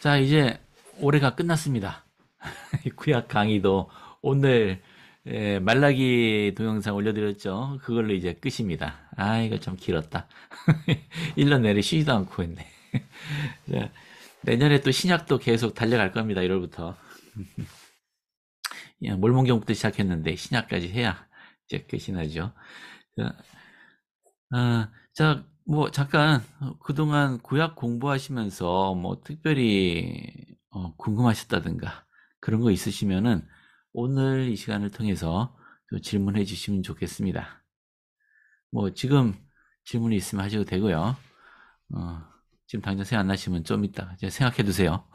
자, 이제 올해가 끝났습니다. 구약 강의도 오늘 예, 말라기 동영상 올려드렸죠. 그걸로 이제 끝입니다. 아, 이거 좀 길었다. 1년 내내 쉬지도 않고 했네. 자, 내년에 또 신약도 계속 달려갈 겁니다. 1월부터. 예, 몰몬경부터 시작했는데 신약까지 해야 이제 끝이 나죠. 자, 아, 자뭐 잠깐 어, 그동안 구약 공부하시면서 뭐 특별히 어, 궁금하셨다든가 그런 거 있으시면은 오늘 이 시간을 통해서 질문해 주시면 좋겠습니다. 뭐 지금 질문이 있으면 하셔도 되고요. 어, 지금 당장 생각 안 나시면 좀 이따 생각해 두세요.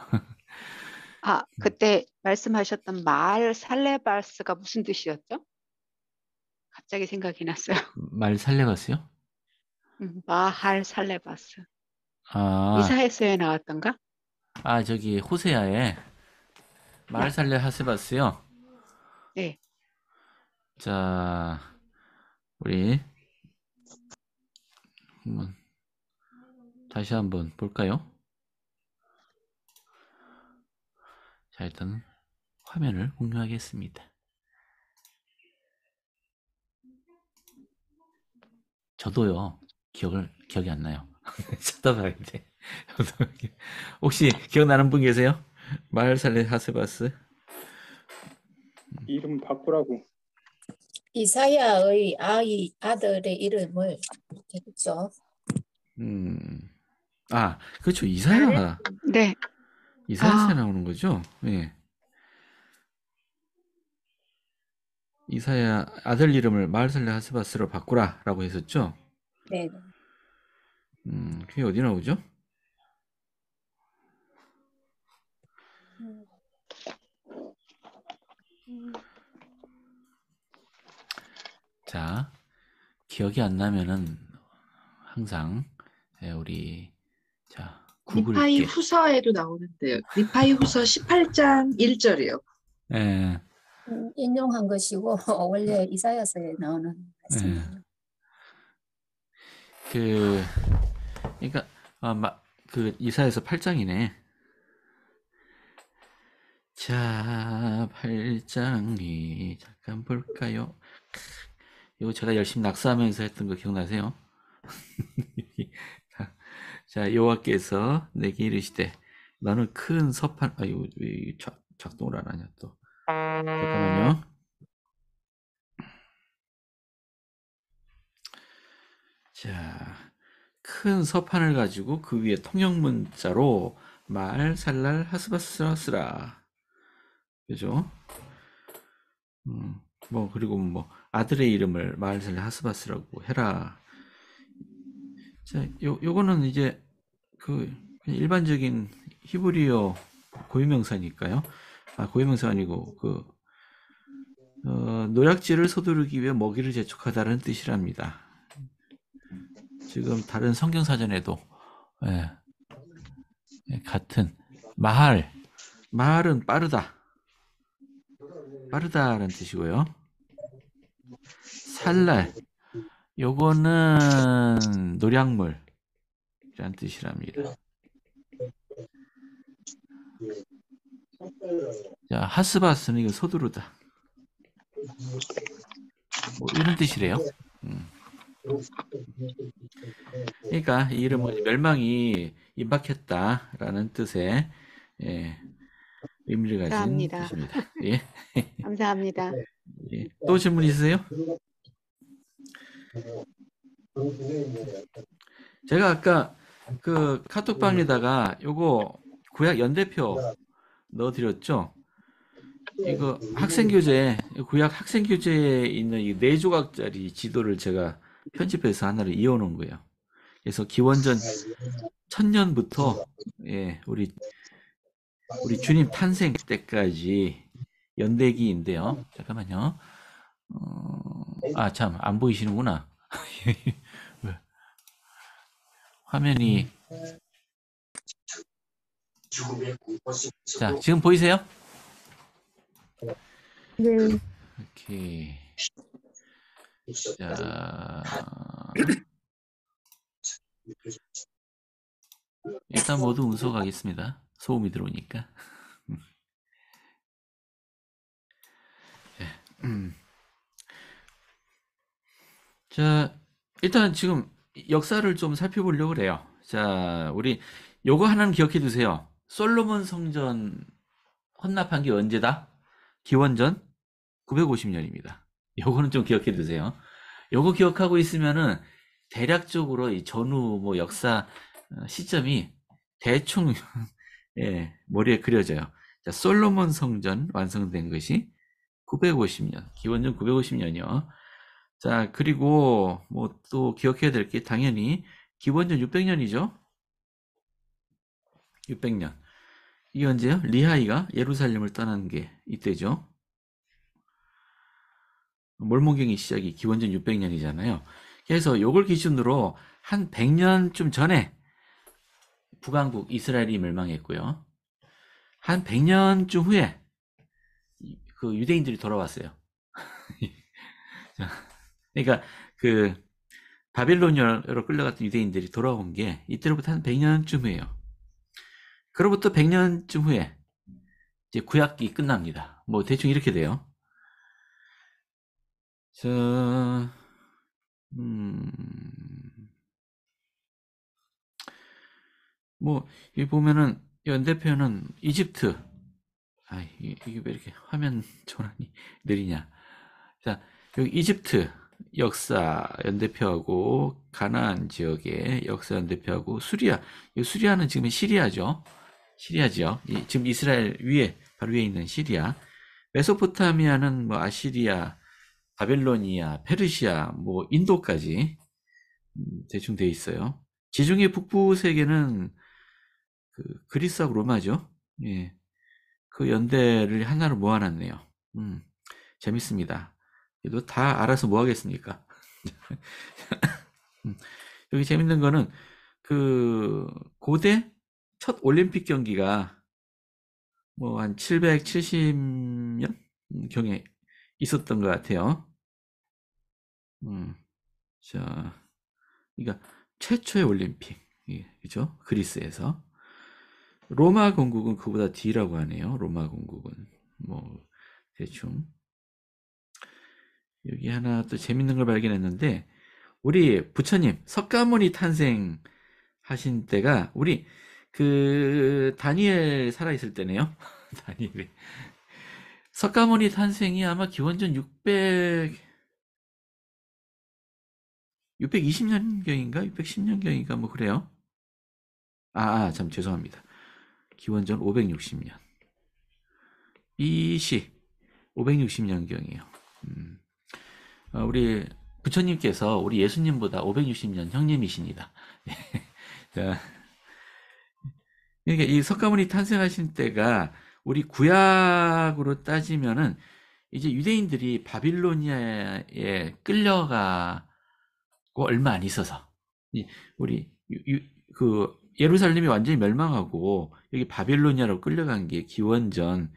아 그때 말씀하셨던 말 살레바스가 무슨 뜻이었죠? 갑자기 생각이 났어요. 말 살레바스요? 음, 마할 살레바스. 아, 이사야서에 나왔던가? 아 저기 호세아의 마할살레 네. 하세바스요. 네. 자, 우리 한번 다시 한번 볼까요? 자, 일단 화면을 공유하겠습니다. 저도요. 기억을 기억이 안 나요. 찾아봐야 돼. 혹시 기억나는 분 계세요? 마을살레 하세바스? 음. 이름 바꾸라고. 이사야의 아이 아들의 이름을 했죠. 음. 아, 그렇죠. 이사야. 네. 네. 이사야 아. 나오는 거죠? 예. 이사야 아들 이름을 마을살레 하세바스로 바꾸라라고 했었죠? 네. 음, 그게 어디 나오죠? 자, 기억이 안 나면은 항상 예, 우리 자 구글 리파이 게. 후서에도 나오는데요. 리파이 후서 18장 1절이요. 예. 네. 인용한 것이고 원래 이사야서에 나오는 예. 말씀 네. 그 그러니까 아, 마, 그 이사에서 8장이네. 자, 8장이 잠깐 볼까요? 이거 제가 열심히 낙서하면서 했던 거 기억나세요? 자, 여호와께서 내게 이르시되 나는 큰 서판 아유 작동을 안 하냐 또 잠깐만요. 자, 큰 서판을 가지고 그 위에 통역 문자로 말, 살랄, 하스바스라스라. 그죠? 음, 뭐, 그리고 뭐, 아들의 이름을 말, 살랄, 하스바스라고 해라. 자, 요, 요거는 이제 그 일반적인 히브리어 고유명사니까요. 아, 고유명사 아니고, 그, 어, 노약지를 서두르기 위해 먹이를 재촉하다는 뜻이랍니다. 지금 다른 성경 사전에도 예, 예, 같은 마할 마할은 빠르다 빠르다라는 뜻이고요. 살랄 요거는 노량물이란 뜻이랍니다. 자, 하스바스는 이거 소두르다. 뭐 이런 뜻이래요. 음. 그러니까 이 이름은 멸망이 임박했다라는 뜻의 예, 의미를 가진 뜻입니다. 예. 감사합니다. 예. 또 질문 있으세요? 제가 아까 그 카톡방에다가 요거 구약 연대표 넣어드렸죠. 이거 학생 교재 구약 학생 교재에 있는 이 네 조각짜리 지도를 제가 편집해서 하나를 이어놓은 거예요. 그래서 기원전 1 0 0 0년부터 예, 우리 우리 주님 탄생 때까지 연대기인데요. 잠깐만요. 어, 네. 아참 안 보이시는구나. 화면이 음, 네. 자 지금 보이세요? 네. 이렇게 자, 일단 모두 운송하겠습니다. 소음이 들어오니까. 네. 음. 자, 일단 지금 역사를 좀 살펴보려고 그래요. 자, 우리 요거 하나는 기억해 두세요. 솔로몬 성전 헌납한 게 언제다? 기원전 950년입니다. 요거는 좀 기억해 두세요. 요거 기억하고 있으면은 대략적으로 이 전후 뭐 역사 어, 시점이 대충 예, 머리에 그려져요. 자, 솔로몬 성전 완성된 것이 950년, 기원전 950년이요. 자, 그리고 뭐 또 기억해야 될 게 당연히 기원전 600년이죠. 600년. 이게 언제요? 리하이가 예루살렘을 떠난 게 이때죠. 몰몬경의 시작이 기원전 600년이잖아요. 그래서 요걸 기준으로 한 100년쯤 전에 북왕국 이스라엘이 멸망했고요. 한 100년쯤 후에 그 유대인들이 돌아왔어요. 그러니까 그 바빌로니아로 끌려갔던 유대인들이 돌아온 게 이때로부터 한 100년쯤 후에요. 그로부터 100년쯤 후에 이제 구약기 끝납니다. 뭐 대충 이렇게 돼요. 자, 음, 뭐, 이 보면은, 연대표는 이집트. 아, 이게, 이게 왜 이렇게 화면 전환이 느리냐. 자, 여기 이집트 역사 연대표하고, 가나안 지역의 역사 연대표하고, 수리아. 이 수리아는 지금 시리아죠. 시리아 지역. 이, 지금 이스라엘 위에, 바로 위에 있는 시리아. 메소포타미아는 뭐 아시리아, 바벨로니아, 페르시아, 뭐 인도까지 음, 대충 돼 있어요. 지중해 북부 세계는 그 그리스하고 로마죠. 예. 그 연대를 하나로 모아놨네요. 음, 재밌습니다. 그래도 다 알아서 뭐 하겠습니까? 음, 여기 재밌는 거는 그 고대 첫 올림픽 경기가 뭐 한 770년 경에 있었던 것 같아요. 음, 자, 그러니까 최초의 올림픽, 예, 그죠? 그리스에서 로마 건국은 그보다 뒤라고 하네요. 로마 건국은 뭐 대충 여기 하나 또 재밌는 걸 발견했는데 우리 부처님 석가모니 탄생하신 때가 우리 그 다니엘 살아 있을 때네요. 다니엘이 석가모니 탄생이 아마 기원전 600 620년경인가 610년경인가 뭐 그래요. 아, 아, 참 죄송합니다. 기원전 560년 BC 560년경이에요. 음. 어, 우리 부처님께서 우리 예수님보다 560년 형님이십니다. 예. 자, 그러니까 이 석가모니 탄생하신 때가 우리 구약으로 따지면은 이제 유대인들이 바빌로니아에 끌려가고 얼마 안 있어서 우리 유, 유, 그 예루살렘이 완전히 멸망하고 여기 바빌로니아로 끌려간 게 기원전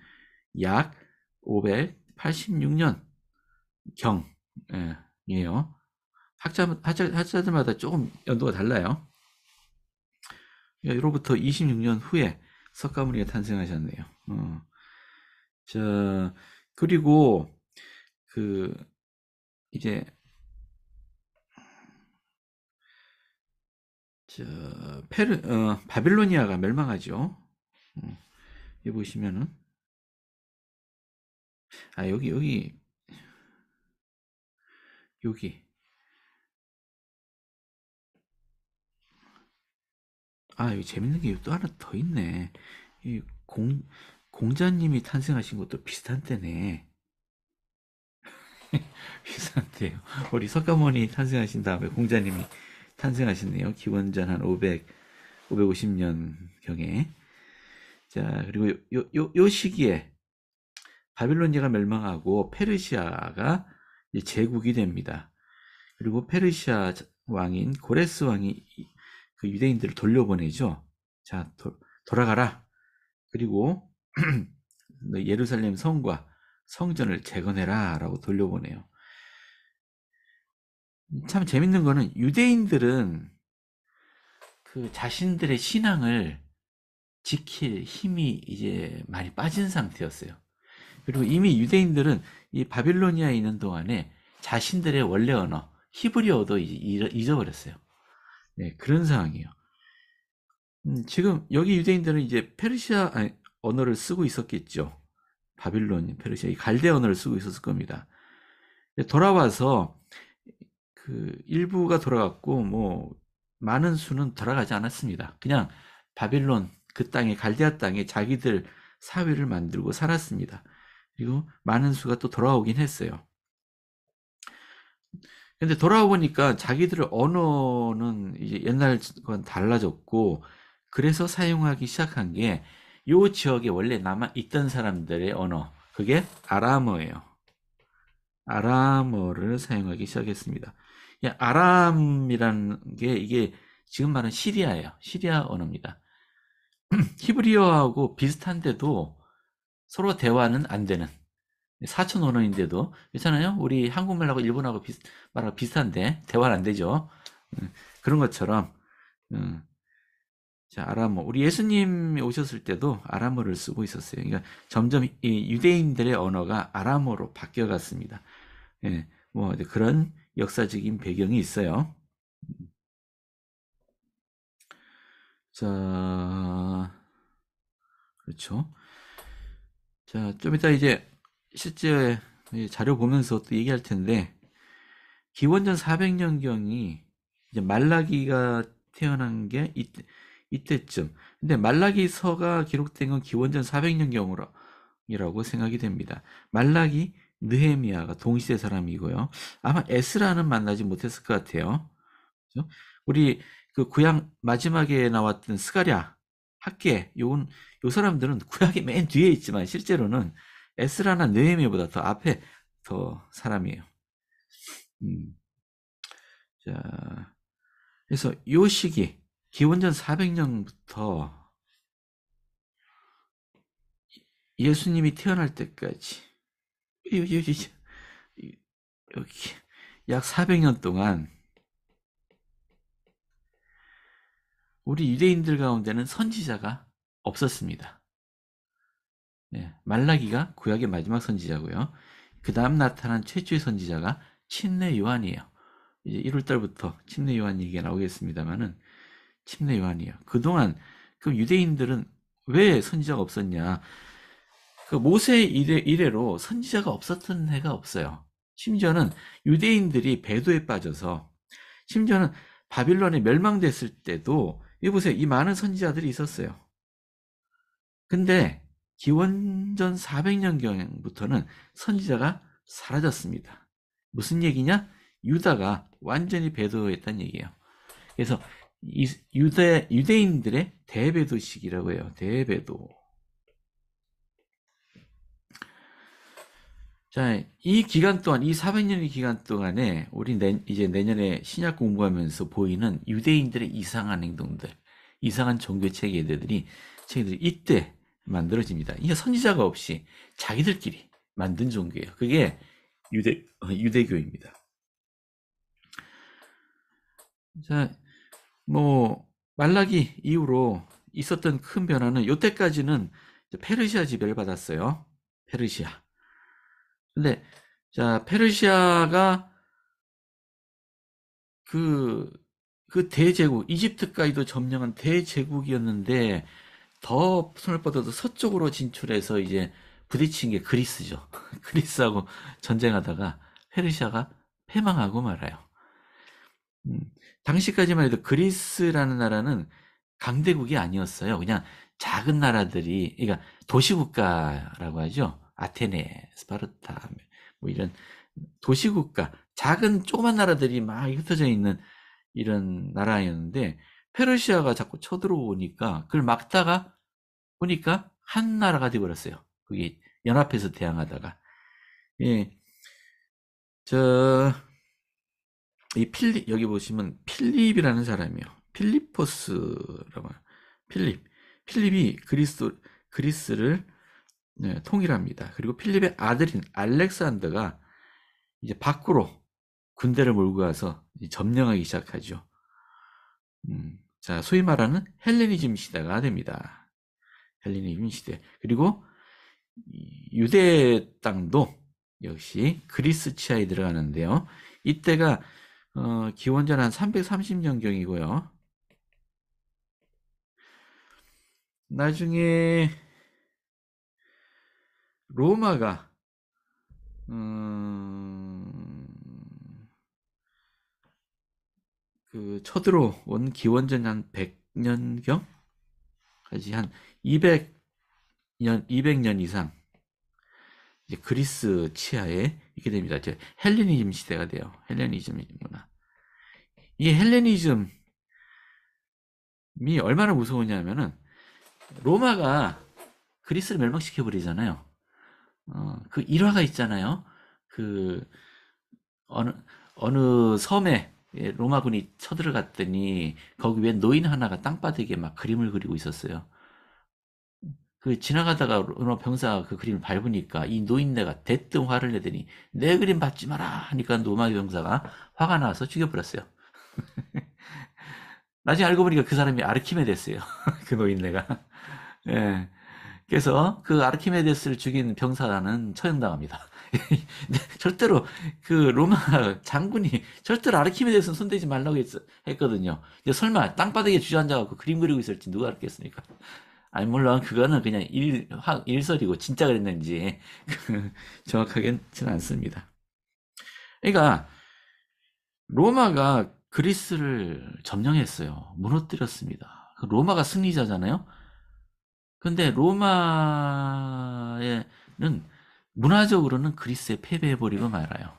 약 586년 경이에요. 학자, 학자, 들마다 조금 연도가 달라요. 이로부터 26년 후에 석가모니가 탄생하셨네요. 어. 자, 그리고 그 이제 저 페르 어, 바빌로니아가 멸망하죠. 음. 여기 보시면은 아 여기 여기 여기 아 여기 재밌는 게 또 하나 더 있네. 이공 공자님이 탄생하신 것도 비슷한 때네. 비슷한 때요. 우리 석가모니 탄생하신 다음에 공자님이 탄생하셨네요. 기원전 한 500, 550년경에. 자, 그리고 요, 요, 요 시기에 바빌론니가 멸망하고 페르시아가 제국이 됩니다. 그리고 페르시아 왕인 고레스 왕이 그 유대인들을 돌려보내죠. 자, 도, 돌아가라. 그리고 예루살렘 성과 성전을 재건해라 라고 돌려보내요. 참 재밌는 거는 유대인들은 그 자신들의 신앙을 지킬 힘이 이제 많이 빠진 상태였어요. 그리고 이미 유대인들은 이 바빌로니아에 있는 동안에 자신들의 원래 언어, 히브리어도 잊어버렸어요. 네, 그런 상황이에요. 음, 지금 여기 유대인들은 이제 페르시아, 아니, 언어를 쓰고 있었겠죠. 바빌론, 페르시아, 갈대 언어를 쓰고 있었을 겁니다. 돌아와서 그 일부가 돌아갔고 뭐 많은 수는 돌아가지 않았습니다. 그냥 바빌론 그 땅에 갈대아 땅에 자기들 사회를 만들고 살았습니다. 그리고 많은 수가 또 돌아오긴 했어요. 근데 돌아오니까 자기들의 언어는 이제 옛날 건 달라졌고 그래서 사용하기 시작한 게요 지역에 원래 남아 있던 사람들의 언어 그게 아람어예요. 아람어를 사용하기 시작했습니다. 아람이라는 게 이게 지금 말하는 시리아예요. 시리아 언어입니다. 히브리어하고 비슷한데도 서로 대화는 안 되는 사촌 언어인데도 괜찮아요? 우리 한국말하고 일본하고 비슷, 말하고 비슷한데 대화는 안 되죠. 음, 그런 것처럼 음, 자, 아람어. 우리 예수님이 오셨을 때도 아람어를 쓰고 있었어요. 그러니까 점점 이 유대인들의 언어가 아람어로 바뀌어 갔습니다. 예, 뭐 그런 역사적인 배경이 있어요. 자, 그렇죠. 자, 좀 이따 이제 실제 자료 보면서 또 얘기할 텐데, 기원전 400년경이 이제 말라기가 태어난 게, 이, 이때쯤. 근데 말라기서가 기록된 건 기원전 4 0 0년경으로라고 생각이 됩니다. 말라기, 느헤미아가 동시대 사람이고요. 아마 에스라는 만나지 못했을 것 같아요. 그렇죠? 우리 그 구약 마지막에 나왔던 스가랴, 학계, 요건 요 사람들은 구약이 맨 뒤에 있지만 실제로는 에스라나 느헤미아보다더 앞에 더 사람이에요. 음. 자, 그래서 요 시기 기원전 400년부터 예수님이 태어날 때까지 여기 약 400년 동안 우리 유대인들 가운데는 선지자가 없었습니다. 네, 말라기가 구약의 마지막 선지자고요. 그 다음 나타난 최초의 선지자가 친례 요한이에요. 이제 1월달부터 친례 요한 얘기가 나오겠습니다만은 침례 요한이에요. 그동안 그럼 유대인들은 왜 선지자가 없었냐? 그 모세 이래, 이래로 선지자가 없었던 해가 없어요. 심지어는 유대인들이 배도에 빠져서 심지어는 바빌론에 멸망됐을 때도 이 보세요. 이 많은 선지자들이 있었어요. 근데 기원전 400년경부터는 선지자가 사라졌습니다. 무슨 얘기냐? 유다가 완전히 배도했다는 얘기예요. 그래서 유대, 유대인들의 대배도식이라고 해요. 대배도. 자, 이 기간 동안, 이 400년의 기간 동안에 우리 내, 이제 내년에 신약 공부하면서 보이는 유대인들의 이상한 행동들, 이상한 종교체계들이, 체계들이 이때 만들어집니다. 이게 선지자가 없이 자기들끼리 만든 종교예요. 그게 유대, 어, 유대교입니다. 자, 뭐 말라기 이후로 있었던 큰 변화는 요때까지는 페르시아 지배를 받았어요. 페르시아. 근데 자 페르시아가 그, 그 대제국, 이집트까지도 점령한 대제국이었는데 더 손을 뻗어서 서쪽으로 진출해서 이제 부딪힌 게 그리스죠. 그리스하고 전쟁하다가 페르시아가 패망하고 말아요. 음, 당시까지만 해도 그리스라는 나라는 강대국이 아니었어요. 그냥 작은 나라들이, 그러니까 도시국가라고 하죠. 아테네, 스파르타, 뭐 이런 도시국가, 작은 조그만 나라들이 막 흩어져 있는 이런 나라였는데, 페르시아가 자꾸 쳐들어오니까, 그걸 막다가 보니까 한 나라가 되어버렸어요. 그게 연합해서 대항하다가. 예. 저, 이 필리 여기 보시면 필립이라는 사람이요. 필리포스라고 하 필립. 필립이 그리스 그리스를 네, 통일합니다. 그리고 필립의 아들인 알렉산더가 이제 밖으로 군대를 몰고 가서 점령하기 시작하죠. 음, 자, 소위 말하는 헬레니즘 시대가 됩니다. 헬레니즘 시대. 그리고 유대 땅도 역시 그리스 치하에 들어가는데요. 이때가 어, 기원전 한 330년경이고요. 나중에 로마가 음, 그 쳐들어온 기원전 한 100년경까지 한 200년 200년 이상 이제 그리스 치하에 있게 됩니다. 이제 헬레니즘 시대가 돼요. 헬레니즘 문화. 이 헬레니즘이 얼마나 무서웠냐면은 로마가 그리스를 멸망시켜 버리잖아요. 어, 그 일화가 있잖아요. 그 어느 어느 섬에 로마군이 쳐들어갔더니 거기 위 노인 하나가 땅바닥에 막 그림을 그리고 있었어요. 그 지나가다가 로마 병사가 그 그림을 밟으니까 이 노인네가 대뜸 화를 내더니 내 그림 받지 마라 하니까 로마 병사가 화가 나서 죽여버렸어요. 나중에 알고 보니까 그 사람이 아르키메데스예요. 그 노인네가. 예. 그래서 그 아르키메데스를 죽인 병사는 라 처형당합니다. 네, 절대로 그 로마 장군이 절대로 아르키메데스는 손대지 말라고 했, 거든요 설마 땅바닥에 주저앉아갖고 그림 그리고 있을지 누가 알겠습니까? 아니 물론 그거는 그냥 일, 화, 일설이고 진짜 그랬는지 그 정확하게는 않습니다. 그러니까 로마가 그리스를 점령했어요. 무너뜨렸습니다. 그 로마가 승리자잖아요. 근데 로마에는 문화적으로는 그리스에 패배해버리고 말아요.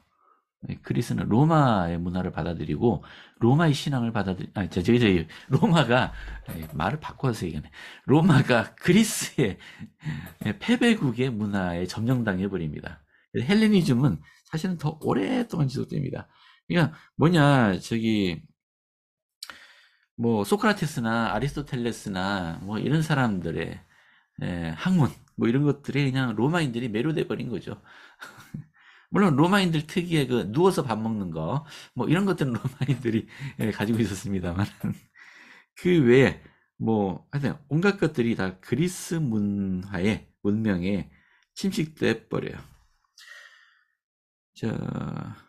예, 그리스는 로마의 문화를 받아들이고 로마의 신앙을 받아들이 아니 저기 저기 로마가 예, 말을 바꿔서 얘기하네 로마가 그리스의 예, 패배국의 문화에 점령당해 버립니다 헬레니즘은 사실은 더 오랫동안 지속됩니다 그러니까 뭐냐 저기 뭐 소크라테스나 아리스토텔레스나 뭐 이런 사람들의 예, 학문 뭐 이런 것들이 그냥 로마인들이 매료돼 버린 거죠. 물론 로마인들 특유의 그 누워서 밥 먹는 거 뭐 이런 것들은 로마인들이 예, 가지고 있었습니다만 그 외에 뭐 하여튼 온갖 것들이 다 그리스 문화의 문명에 침식돼 버려요. 자.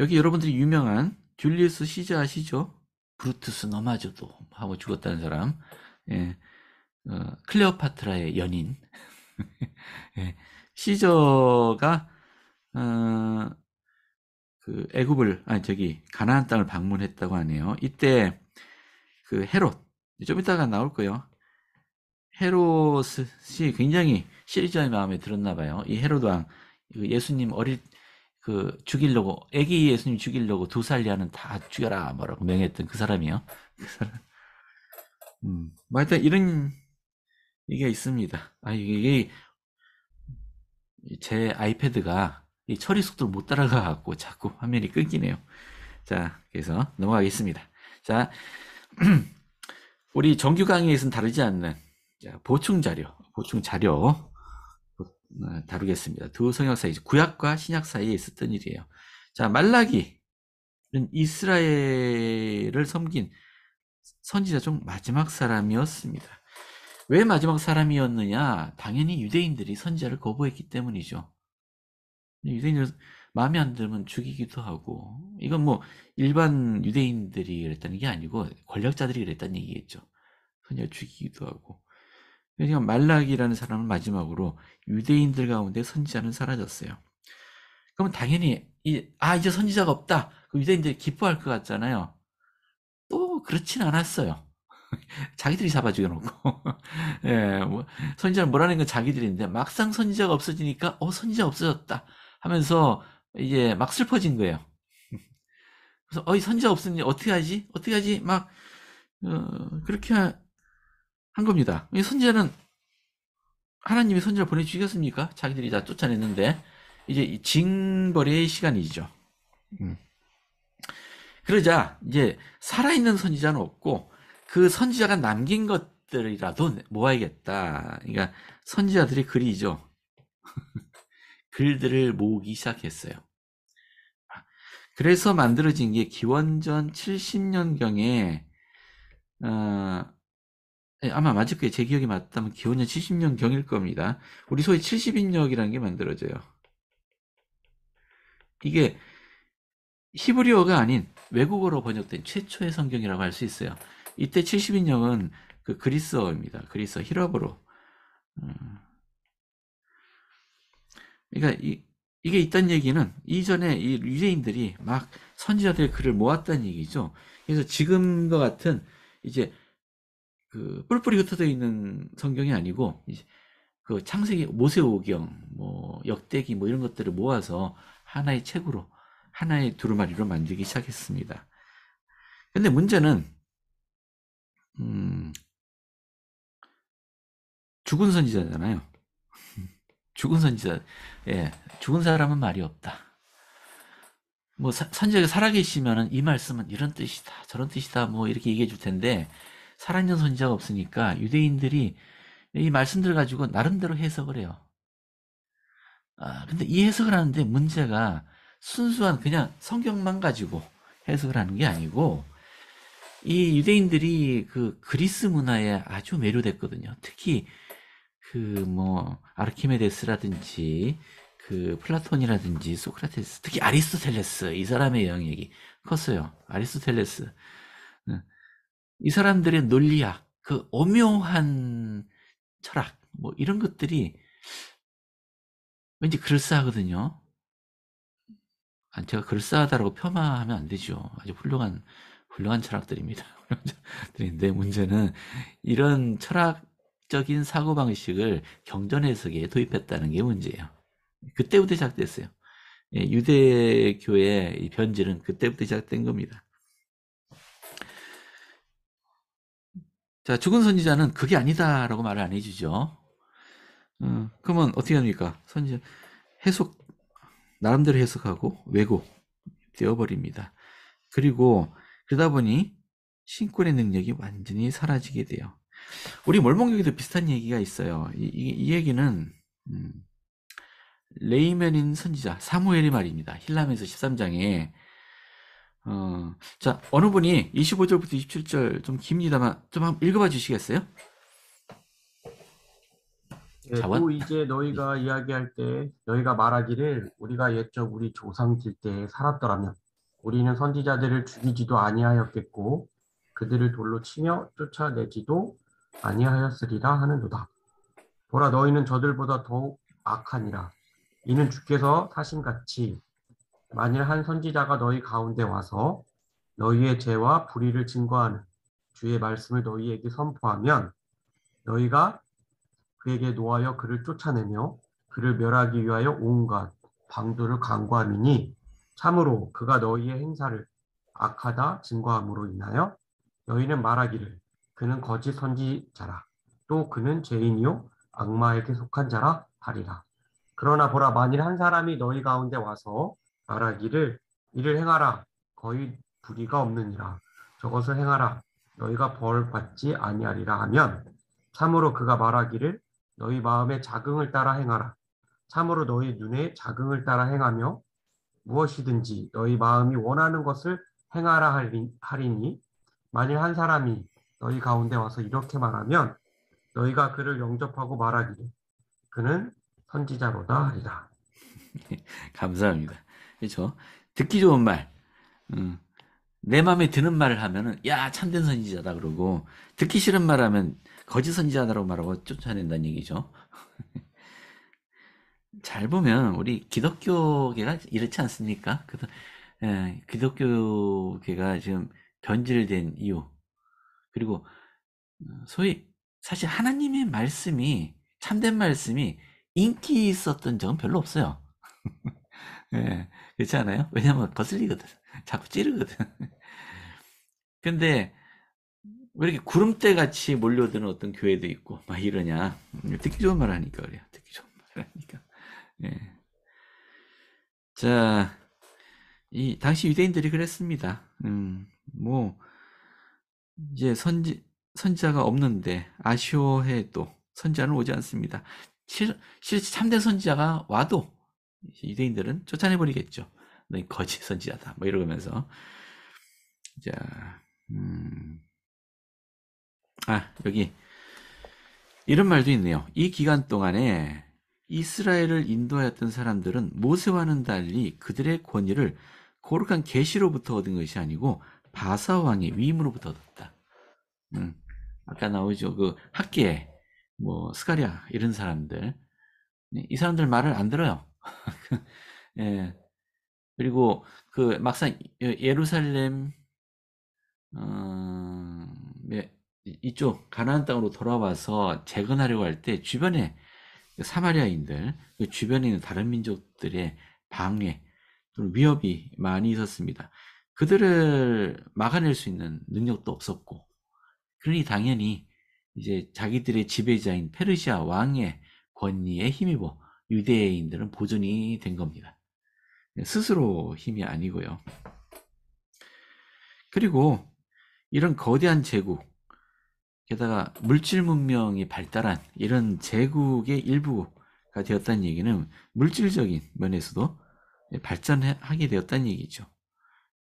여기 여러분들이 유명한 줄리우스 시자 아시죠? 브루투스 너마저도 하고 죽었다는 사람. 예. 어, 클레오파트라의 연인. 예. 시저가 어, 그 애굽을 아니 저기 가나안 땅을 방문했다고 하네요. 이때 그 헤롯 좀 이따가 나올 거예요. 헤롯이 굉장히 시리자의 마음에 들었나 봐요. 이 헤롯 왕 그 예수님 어릴 그 죽이려고 아기 예수님 죽이려고 두 살이하는 다 죽여라 뭐라고 명했던 그 사람이요. 그 사람. 음, 뭐 하여튼 이런 얘기가 있습니다. 아 이게 제 아이패드가 이 처리 속도를 못따라가고 자꾸 화면이 끊기네요. 자, 그래서 넘어가겠습니다. 자, 우리 정규 강의에서는 다르지 않는 보충 자료, 보충 자료 아, 다루겠습니다. 두 성역 사이, 구약과 신약 사이에 있었던 일이에요. 자, 말라기는 이스라엘을 섬긴 선지자 중 마지막 사람이었습니다. 왜 마지막 사람이었느냐? 당연히 유대인들이 선지자를 거부했기 때문이죠. 유대인들 마음에 안 들면 죽이기도 하고, 이건 뭐 일반 유대인들이 그랬다는 게 아니고 권력자들이 그랬다는 얘기겠죠. 선지자 죽이기도 하고. 그러니까 말라기라는 사람은 마지막으로 유대인들 가운데 선지자는 사라졌어요. 그럼 당연히 이, 아 이제 선지자가 없다. 유대인들이 기뻐할 것 같잖아요. 또 그렇진 않았어요. 자기들이 잡아 죽여놓고 예, 뭐, 선지자를 뭐라는 건 자기들인데 막상 선지자가 없어지니까 어 선지자 없어졌다 하면서 이제 막 슬퍼진 거예요. 그래서 어이 선지자 없으니 어떻게 하지? 어떻게 하지? 막 어, 그렇게 하, 한 겁니다. 이 선지자는 하나님이 선지자 보내주시겠습니까? 자기들이 다 쫓아냈는데 이제 징벌의 시간이죠. 음. 그러자 이제 살아있는 선지자는 없고 그 선지자가 남긴 것들이라도 모아야겠다. 그러니까 선지자들의 글이죠. 글들을 모으기 시작했어요. 그래서 만들어진 게 기원전 70년경에 어, 예, 아마 맞을 거예요. 제 기억이 맞다면 기원전 70년 경일 겁니다. 우리 소위 70인역이라는 게 만들어져요. 이게 히브리어가 아닌 외국어로 번역된 최초의 성경이라고 할 수 있어요. 이때 70인역은 그 그리스어입니다. 그리스어 히랍으로. 음. 그러니까 이, 이게 있단 얘기는 이전에 이 유대인들이 막 선지자들의 글을 모았다는 얘기죠. 그래서 지금과 같은 이제 그 뿔뿔이 흩어져 있는 성경이 아니고 그 창세기 모세오경 뭐 역대기 뭐 이런 것들을 모아서 하나의 책으로 하나의 두루마리로 만들기 시작했습니다. 근데 문제는 음, 죽은 선지자잖아요. 죽은 선지자, 예, 죽은 사람은 말이 없다. 뭐 선지자가 살아계시면이 말씀은 이런 뜻이다, 저런 뜻이다, 뭐 이렇게 얘기해 줄 텐데 살아있는 선지자가 없으니까 유대인들이 이 말씀들 가지고 나름대로 해석을 해요. 아, 근데 이 해석을 하는데 문제가 순수한 그냥 성경만 가지고 해석을 하는 게 아니고 이 유대인들이 그 그리스 문화에 아주 매료됐거든요. 특히 그 뭐 아르키메데스라든지 그 플라톤이라든지 소크라테스 특히 아리스토텔레스 이 사람의 영향이 컸어요. 아리스토텔레스 이 사람들의 논리학, 그 오묘한 철학, 뭐 이런 것들이 왠지 글럴하거든요 아, 제가 글럴하다라고 폄하하면 안 되죠. 아주 훌륭한 훌륭한 철학들입니다. 그런데 문제는 이런 철학적인 사고 방식을 경전 해석에 도입했다는 게 문제예요. 그때부터 시작됐어요. 예, 유대교의 변질은 그때부터 시작된 겁니다. 자, 죽은 선지자는 그게 아니다라고 말을 안 해주죠. 음, 그러면 어떻게 합니까? 선지자 해석 나름대로 해석하고 왜곡되어버립니다. 그리고 그러다 보니 신권의 능력이 완전히 사라지게 돼요. 우리 몰몬교에도 비슷한 얘기가 있어요. 이, 이, 이 얘기는 음, 레이맨인 선지자 사무엘이 말입니다. 힐라면서 13장에 어, 자, 어느 분이 25절부터 27절 좀 깁니다만 좀 한번 읽어봐 주시겠어요? 예, 또 이제 너희가 네. 이야기할 때 너희가 말하기를 우리가 옛적 우리 조상들 때 살았더라면 우리는 선지자들을 죽이지도 아니하였겠고 그들을 돌로 치며 쫓아내지도 아니하였으리라 하는도다. 보라 너희는 저들보다 더욱 악하니라. 이는 주께서 사심같이 만일 한 선지자가 너희 가운데 와서 너희의 죄와 불의를 증거하는 주의 말씀을 너희에게 선포하면 너희가 그에게 노하여 그를 쫓아내며 그를 멸하기 위하여 온갖 방도를 강구함이니 참으로 그가 너희의 행사를 악하다 증거함으로 인하여 너희는 말하기를 그는 거짓 선지자라 또 그는 죄인이요 악마에게 속한 자라 하리라 그러나 보라 만일 한 사람이 너희 가운데 와서 말하기를 이를 행하라 거의 부리가 없느니라 저것을 행하라 너희가 벌 받지 아니하리라 하면 참으로 그가 말하기를 너희 마음의 자긍을 따라 행하라 참으로 너희 눈의 자긍을 따라 행하며 무엇이든지 너희 마음이 원하는 것을 행하라 하리니 만일 한 사람이 너희 가운데 와서 이렇게 말하면 너희가 그를 영접하고 말하기를 그는 선지자로다 하리라. 감사합니다. 그렇죠? 듣기 좋은 말. 음. 내 마음에 드는 말을 하면은 야 참된 선지자다 그러고 듣기 싫은 말하면 거짓 선지자다라고 말하고 쫓아낸다는 얘기죠. 잘 보면 우리 기독교계가 이렇지 않습니까? 그, 예, 기독교계가 지금 변질된 이유 그리고 소위 사실 하나님의 말씀이 참된 말씀이 인기 있었던 적은 별로 없어요. 예, 그렇지 않아요? 왜냐면 거슬리거든. 자꾸 찌르거든. 근데 왜 이렇게 구름대 같이 몰려드는 어떤 교회도 있고 막 이러냐? 음, 듣기 좋은 말 하니까 그래요. 듣기 좋은 말 하니까. 예. 자, 이 당시 유대인들이 그랬습니다. 음, 뭐 이제 선지 선지자가 없는데 아쉬워해도 선지자는 오지 않습니다. 실, 실제 참된 선지자가 와도 유대인들은 쫓아내버리겠죠. 너 거짓 선지자다. 뭐 이러면서. 자, 음. 아, 여기. 이런 말도 있네요. 이 기간 동안에 이스라엘을 인도하였던 사람들은 모세와는 달리 그들의 권위를 고룩한 계시로부터 얻은 것이 아니고 바사 왕의 위임으로부터 얻었다. 음, 아까 나오죠 그 학계 뭐스가아 이런 사람들 이 사람들 말을 안 들어요. 그, 예. 그리고 그 막상 예, 예루살렘 어, 이쪽 가나안 땅으로 돌아와서 재건하려고 할 때 주변에 그 사마리아인들, 그 주변에 있는 다른 민족들의 방해 또는 위협이 많이 있었습니다. 그들을 막아낼 수 있는 능력도 없었고, 그러니 당연히 이제 자기들의 지배자인 페르시아 왕의 권위에 힘입어 유대인들은 보존이 된 겁니다. 네, 스스로 힘이 아니고요. 그리고 이런 거대한 제국, 게다가 물질 문명이 발달한 이런 제국의 일부가 되었다는 얘기는 물질적인 면에서도 네, 발전하게 되었다는 얘기죠.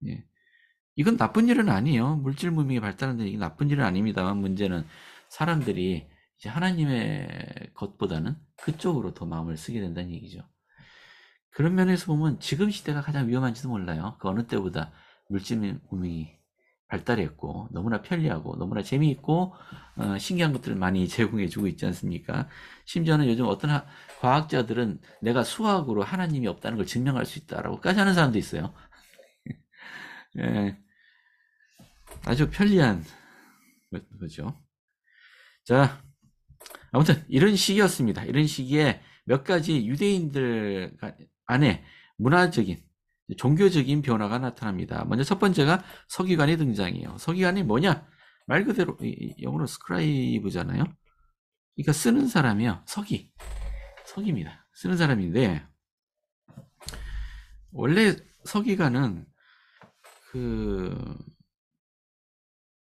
예. 이건 나쁜 일은 아니에요. 물질 문명이 발달한다는 얘기는 나쁜 일은 아닙니다만 문제는 사람들이 이제 하나님의 것보다는 그쪽으로 더 마음을 쓰게 된다는 얘기죠. 그런 면에서 보면 지금 시대가 가장 위험한지도 몰라요. 그 어느 때보다 물질 문명이 발달했고 너무나 편리하고 너무나 재미있고 어, 신기한 것들을 많이 제공해주고 있지 않습니까? 심지어는 요즘 어떤 하, 과학자들은 내가 수학으로 하나님이 없다는 걸 증명할 수 있다라고까지 하는 사람도 있어요. 예, 아주 편리한 거죠. 자, 아무튼 이런 시기였습니다. 이런 시기에 몇 가지 유대인들 안에 문화적인 종교적인 변화가 나타납니다. 먼저 첫 번째가 서기관의 등장이에요. 서기관이 뭐냐? 말 그대로 영어로 스크라이브잖아요. 그러니까 쓰는 사람이요. 서기. 서기입니다. 쓰는 사람인데 원래 서기관은 그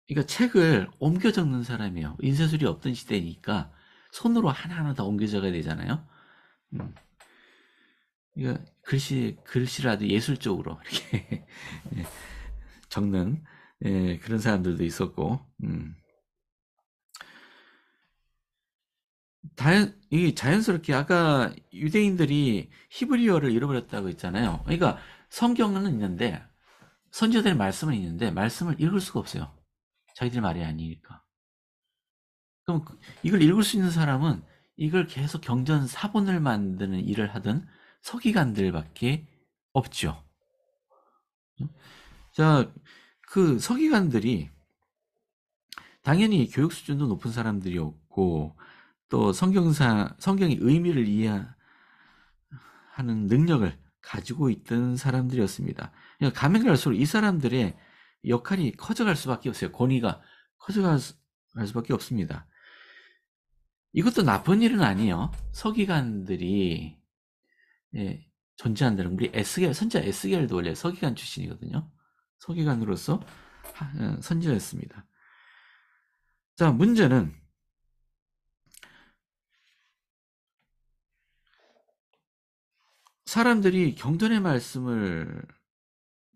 그러니까 책을 옮겨 적는 사람이에요. 인쇄술이 없던 시대니까 손으로 하나하나 다 옮겨져야 되잖아요. 음. 음. 이거 글씨 글씨라도 예술적으로 이렇게 예, 적는 예, 그런 사람들도 있었고 음. 자연, 스럽게 아까 유대인들이 히브리어를 잃어버렸다고 했잖아요. 그러니까 성경은 있는데 선지자들의 말씀은 있는데 말씀을 읽을 수가 없어요. 자기들 말이 아니니까. 그럼 그, 이걸 읽을 수 있는 사람은 이걸 계속 경전 사본을 만드는 일을 하던 서기관들밖에 없죠. 자, 그 서기관들이 당연히 교육 수준도 높은 사람들이었고 또 성경사 성경의 의미를 이해하는 능력을 가지고 있던 사람들이었습니다. 그러니까 가면 갈수록 이 사람들의 역할이 커져갈 수밖에 없어요. 권위가 커져갈 수밖에 없습니다. 이것도 나쁜 일은 아니에요. 서기관들이 예, 존재한다는 우리 에스겔 선자 에스겔도 원래 서기관 출신이거든요. 서기관으로서 어, 선지자였습니다. 자 문제는 사람들이 경전의 말씀을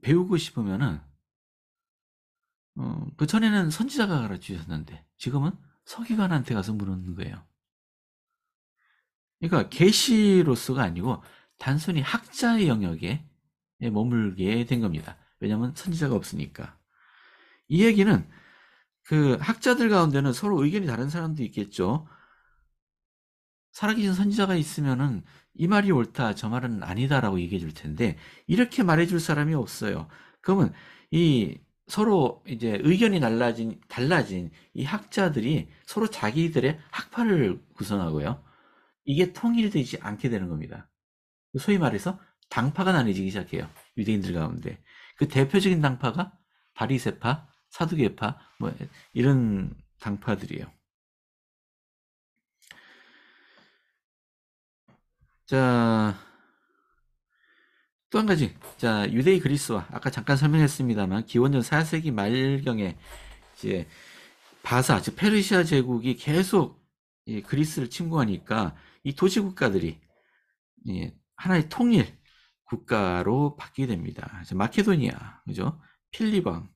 배우고 싶으면은 어, 그 전에는 선지자가 가르쳐 주셨는데 지금은 서기관한테 가서 물는 거예요. 그러니까 계시로서가 아니고 단순히 학자의 영역에 머물게 된 겁니다. 왜냐하면 선지자가 없으니까. 이 얘기는 그 학자들 가운데는 서로 의견이 다른 사람도 있겠죠. 살아계신 선지자가 있으면은 이 말이 옳다, 저 말은 아니다라고 얘기해 줄 텐데 이렇게 말해 줄 사람이 없어요. 그러면 이 서로 이제 의견이 달라진, 달라진 이 학자들이 서로 자기들의 학파를 구성하고요. 이게 통일되지 않게 되는 겁니다. 소위 말해서 당파가 나뉘기 시작해요. 유대인들 가운데. 그 대표적인 당파가 바리세파, 사두개파, 뭐, 이런 당파들이에요. 자, 또한 가지, 자 유대의 그리스와 아까 잠깐 설명했습니다만 기원전 4세기 말경에 이제 바사, 즉 페르시아 제국이 계속 이 그리스를 침공하니까 이 도시 국가들이 예, 하나의 통일 국가로 바뀌게 됩니다. 마케도니아, 그죠? 필리방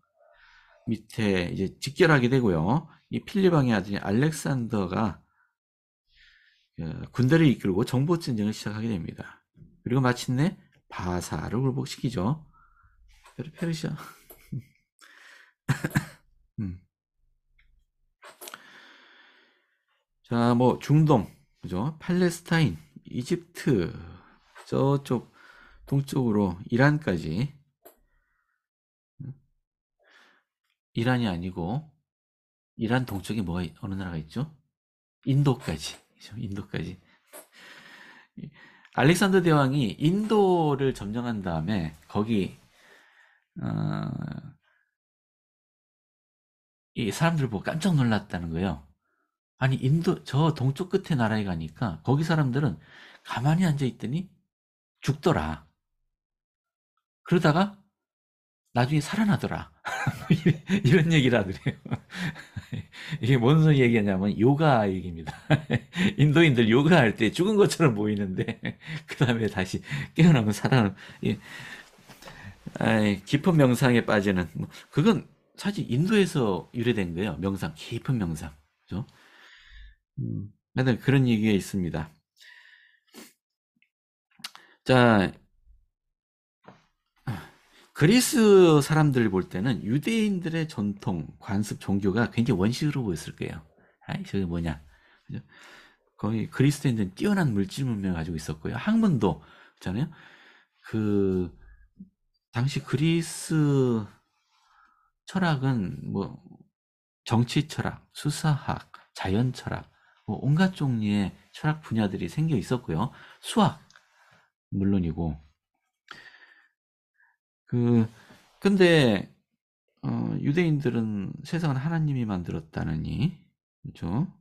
밑에 이제 직결하게 되고요. 이 필리방의 아들이 알렉산더가 어, 군대를 이끌고 정보 전쟁을 시작하게 됩니다. 그리고 마침내 바사를 굴복시키죠. 페르시아. 음. 자, 뭐 중동, 그죠? 팔레스타인, 이집트, 저쪽 동쪽으로 이란까지. 음. 이란이 아니고 이란 동쪽에 뭐가 어느 나라가 있죠? 인도까지, 인도까지. 알렉산더 대왕이 인도를 점령한 다음에 거기 어, 이 사람들 보고 깜짝 놀랐다는 거예요. 아니 인도 저 동쪽 끝에 나라에 가니까 거기 사람들은 가만히 앉아 있더니 죽더라. 그러다가 나중에 살아나더라. 이런 얘기를 하더래요. 이게 뭔 소리 얘기냐면 요가 얘기입니다. 인도인들 요가할 때 죽은 것처럼 보이는데 그 다음에 다시 깨어나면 살아나 는 깊은 명상에 빠지는 뭐 그건 사실 인도에서 유래된 거예요. 명상, 깊은 명상. 그죠? 음, 그런 얘기가 있습니다. 자, 그리스 사람들을 볼 때는 유대인들의 전통, 관습, 종교가 굉장히 원시로 적으 보였을 거예요. 아이, 저게 뭐냐. 그죠? 거의 그리스도인들은 뛰어난 물질 문명을 가지고 있었고요. 학문도, 그렇잖아요 그, 당시 그리스 철학은 뭐, 정치 철학, 수사학, 자연 철학, 뭐 온갖 종류의 철학 분야들이 생겨 있었고요. 수학, 물론이고, 그 근데 어, 유대인들은 세상은 하나님이 만들었다느니 그렇죠?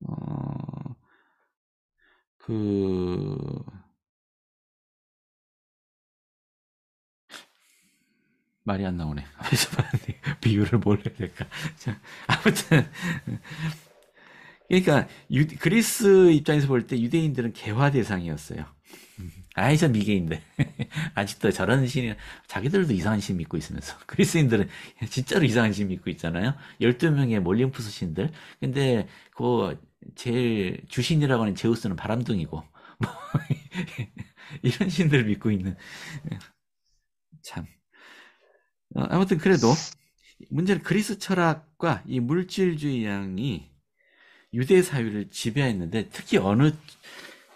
어, 그 말이 안 나오네. 앞에서 비유를 뭘 해야 될까? 자, 아무튼 그러니까 유, 그리스 입장에서 볼 때 유대인들은 개화 대상이었어요. 음. 아이저 미개인데 아직도 저런 신이 자기들도 이상한 신 믿고 있으면서 그리스인들은 진짜로 이상한 신 믿고 있잖아요 12명의 몰림푸스 신들 근데 그 제일 주신이라고 하는 제우스는 바람둥이고 뭐 이런 신들 믿고 있는 참 어, 아무튼 그래도 문제는 그리스 철학과 이 물질주의 양이 유대 사회를 지배했는데 특히 어느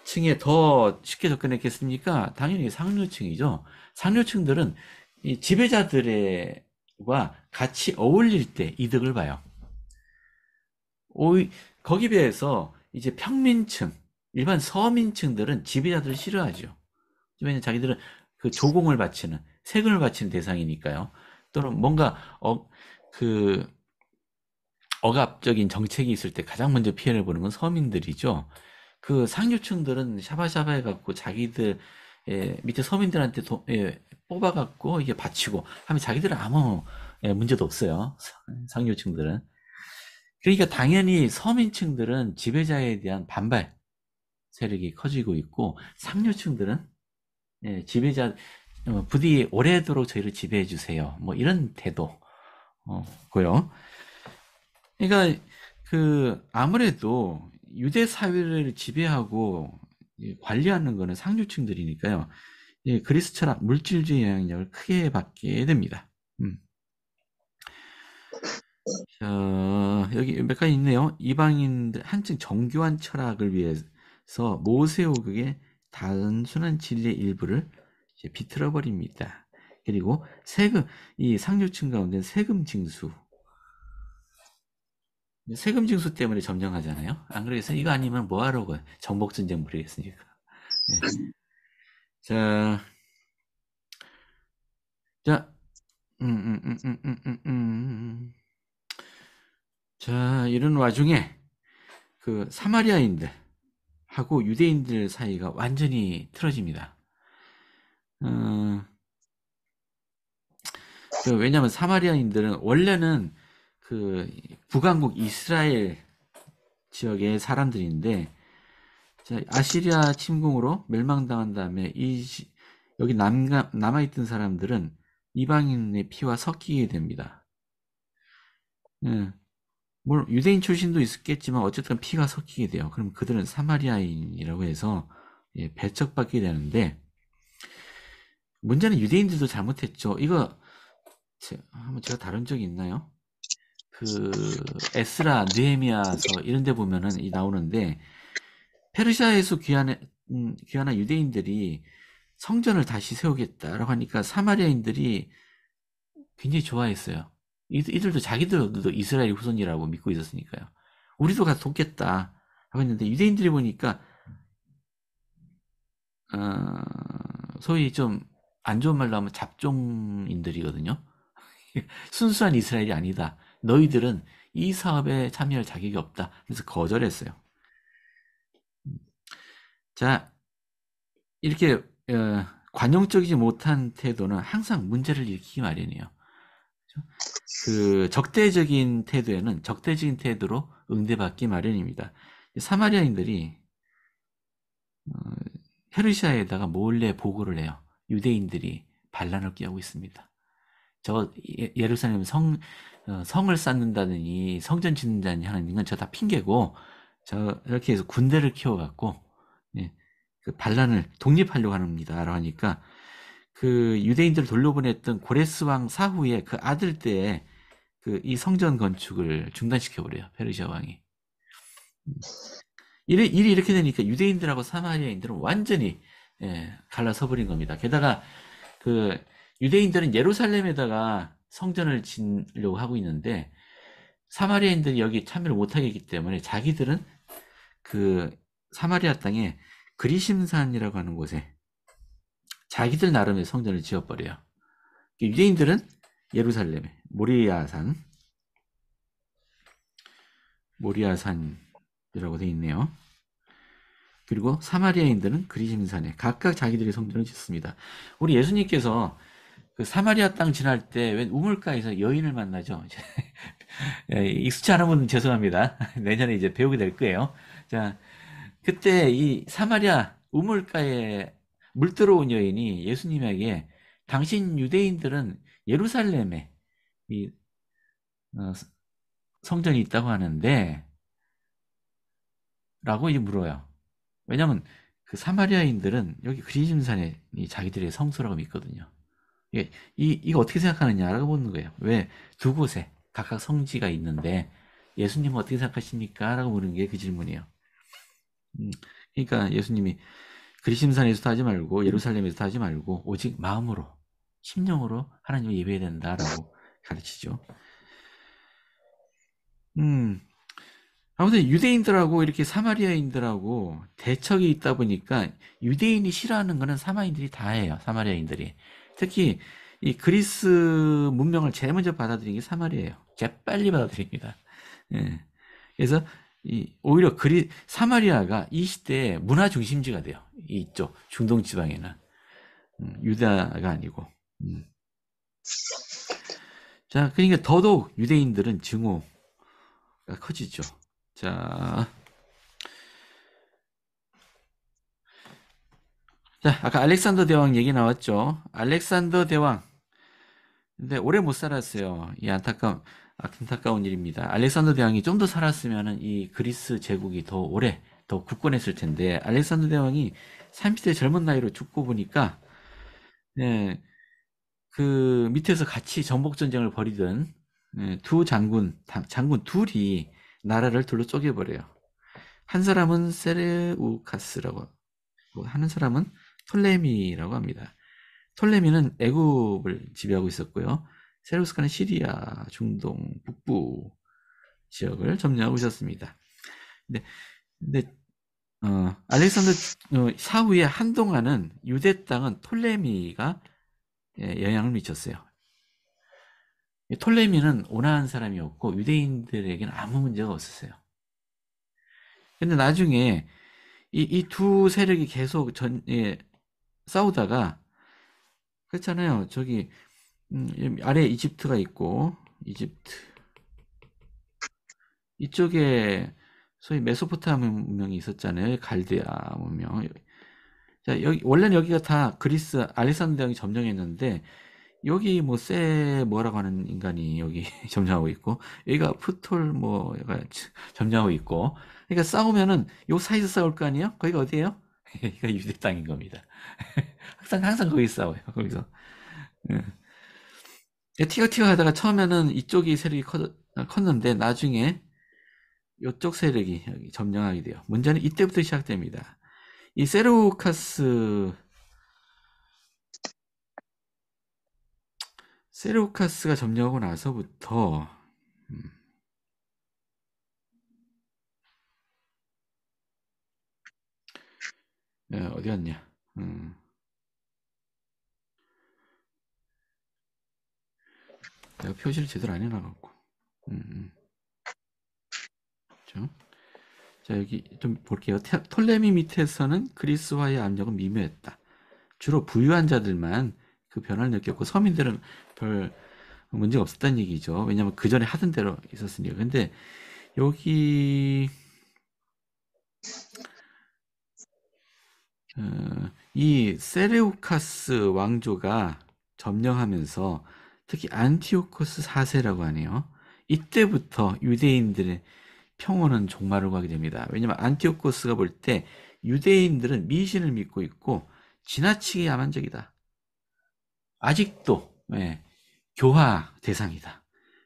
층에 더 쉽게 접근했겠습니까? 당연히 상류층이죠. 상류층들은 이 지배자들과 같이 어울릴 때 이득을 봐요. 오이, 거기 비해서 이제 평민층, 일반 서민층들은 지배자들을 싫어하죠. 왜냐면 자기들은 그 조공을 바치는, 세금을 바치는 대상이니까요. 또는 뭔가, 어, 그, 억압적인 정책이 있을 때 가장 먼저 피해를 보는 건 서민들이죠. 그 상류층들은 샤바샤바 해갖고 자기들 예, 밑에 서민들한테 도, 예, 뽑아갖고 이게 바치고 하면 자기들은 아무 예, 문제도 없어요. 상류층들은. 그러니까 당연히 서민층들은 지배자에 대한 반발 세력이 커지고 있고 상류층들은 예, 지배자 어, 부디 오래도록 저희를 지배해 주세요. 뭐 이런 태도고요. 어, 그러니까 그 아무래도 유대 사회를 지배하고 관리하는 것은 상류층들이니까요. 그리스 철학 물질주의 영향력을 크게 받게 됩니다. 음. 어, 여기 몇 가지 있네요. 이방인들 한층 정교한 철학을 위해서 모세오극의 단순한 진리의 일부를 비틀어 버립니다. 그리고 세금 이 상류층 가운데 세금 징수 세금 징수 때문에 점령하잖아요. 안 그래서 이거 아니면 뭐 하러 가요? 복 전쟁 무리했으니까. 네. 자, 자, 음, 음, 음, 자, 이런 와중에 그 사마리아인들 하고 유대인들 사이가 완전히 틀어집니다. 어, 그 왜냐하면 사마리아인들은 원래는 그 북왕국 이스라엘 지역의 사람들인데 아시리아 침공으로 멸망당한 다음에 이 여기 남 남아있던 사람들은 이방인의 피와 섞이게 됩니다. 예, 물 유대인 출신도 있었겠지만 어쨌든 피가 섞이게 돼요. 그럼 그들은 사마리아인이라고 해서 예, 배척받게 되는데 문제는 유대인들도 잘못했죠. 이거 제, 한번 제가 다룬 적이 있나요? 그 에스라, 느헤미야서 이런 데 보면은 이 나오는데 페르시아에서 귀환 음, 귀환한 유대인들이 성전을 다시 세우겠다라고 하니까 사마리아인들이 굉장히 좋아했어요. 이들도 자기들도 이스라엘 후손이라고 믿고 있었으니까요. 우리도 가서 돕겠다 하고 있는데 유대인들이 보니까 어, 소위 좀 안 좋은 말로 하면 잡종인들이거든요. 순수한 이스라엘이 아니다. 너희들은 이 사업에 참여할 자격이 없다. 그래서 거절했어요. 자, 이렇게 어, 관용적이지 못한 태도는 항상 문제를 일으키기 마련이에요. 그 적대적인 태도에는 적대적인 태도로 응대받기 마련입니다. 사마리아인들이 헤르시아에다가 어, 몰래 보고를 해요. 유대인들이 반란을 끼하고 있습니다. 저 예, 예루살렘 성 어, 성을 쌓는다느니 성전 짓는다니 하는 건 저 다 핑계고 저 이렇게 해서 군대를 키워갖고 예, 그 반란을 독립하려고 합니다라고 하니까 그 유대인들을 돌려보냈던 고레스 왕 사후에 그 아들 때에 그 이 성전 건축을 중단시켜 버려요 페르시아 왕이 일이, 음. 일이 이렇게 되니까 유대인들하고 사마리아인들은 완전히 예, 갈라서 버린 겁니다. 게다가 그 유대인들은 예루살렘에다가 성전을 짓려고 하고 있는데 사마리아인들이 여기 참여를 못하게 했기 때문에 자기들은 그 사마리아 땅에 그리심산이라고 하는 곳에 자기들 나름의 성전을 지어버려요. 그러니까 유대인들은 예루살렘에 모리아산 모리아산이라고 되어 있네요. 그리고 사마리아인들은 그리심산에 각각 자기들의 성전을 짓습니다. 우리 예수님께서 그 사마리아 땅 지날 때 웬 우물가에서 여인을 만나죠. 익숙치 않은 분 죄송합니다. 내년에 이제 배우게 될 거예요. 자, 그때 이 사마리아 우물가에 물 들어온 여인이 예수님에게 당신 유대인들은 예루살렘에 이 어, 성전이 있다고 하는데 라고 이제 물어요. 왜냐면 그 사마리아인들은 여기 그리심산이 자기들의 성소라고 믿거든요. 예, 이, 이거 어떻게 생각하느냐라고 보는 거예요. 왜? 두 곳에 각각 성지가 있는데 예수님은 어떻게 생각하십니까? 라고 물은 게 그 질문이에요. 음, 그러니까 예수님이 그리심산에서 타지 말고 예루살렘에서 타지 말고 오직 마음으로 심령으로 하나님을 예배해야 된다라고 가르치죠. 음. 아무튼 유대인들하고 이렇게 사마리아인들하고 대척이 있다 보니까 유대인이 싫어하는 거는 사마인들이 다 해요. 사마리아인들이. 특히 이 그리스 문명을 제일 먼저 받아들인 게 사마리아예요. 재빨리 받아들입니다. 예. 그래서 이 오히려 그리 사마리아가 이 시대의 문화 중심지가 돼요. 이쪽 중동 지방에는 음, 유다가 아니고. 음. 자, 그러니까 더더욱 유대인들은 증오가 커지죠. 자. 자, 아까 알렉산더 대왕 얘기 나왔죠. 알렉산더 대왕. 근데 오래 못 살았어요. 이 안타까운, 안타까운 일입니다. 알렉산더 대왕이 좀 더 살았으면 이 그리스 제국이 더 오래, 더 굳건했을 텐데, 알렉산더 대왕이 30대 젊은 나이로 죽고 보니까, 예, 그 밑에서 같이 전복전쟁을 벌이던 예, 두 장군, 장군 둘이 나라를 둘로 쪼개버려요. 한 사람은 세레우카스라고 뭐 하는 사람은 톨레미라고 합니다. 톨레미는 애굽을 지배하고 있었고요. 세루스카는 시리아, 중동, 북부 지역을 점령하고 있었습니다. 근데, 근데 어, 알렉산더 어, 사후에 한동안은 유대 땅은 톨레미가 예, 영향을 미쳤어요. 톨레미는 온화한 사람이었고 유대인들에게는 아무 문제가 없었어요. 근데 나중에 이이 두 세력이 계속 전 예, 싸우다가 그렇잖아요. 저기 음, 아래 이집트가 있고 이집트 이쪽에 소위 메소포타미아 문명이 있었잖아요. 갈데아 문명. 자, 여기 원래는 여기가 다 그리스 알렉산더 왕이 점령했는데 여기 뭐세 뭐라고 하는 인간이 여기 점령하고 있고 여기가 푸톨 뭐 점령하고 있고 그러니까 싸우면은 요사이즈 싸울 거 아니에요? 거기가 어디예요? 여기가 유대 땅인 겁니다. 항상 항상 거기 싸워요. 거기서. 티티어 티어 하다가 처음에는 이쪽이 세력이 커, 아, 컸는데 나중에 이쪽 세력이 여기 점령하게 돼요. 문제는 이때부터 시작됩니다. 이 세르우카스 세르우카스가 점령하고 나서부터 예, 어디 갔냐? 음. 내가 표시를 제대로 안 해놔갖고. 음, 음. 자 여기 좀 볼게요. 테, 톨레미 밑에서는 그리스와의 압력은 미묘했다. 주로 부유한 자들만 그 변화를 느꼈고 서민들은 별 문제가 없었다는 얘기죠. 왜냐하면 그 전에 하던 대로 있었으니까. 근데 여기 어, 이 세레우카스 왕조가 점령하면서 특히 안티오코스 4세라고 하네요. 이때부터 유대인들의 평온은 종말을 가게 됩니다. 왜냐하면 안티오코스가 볼 때 유대인들은 미신을 믿고 있고 지나치게 야만적이다. 아직도 예, 교화 대상이다.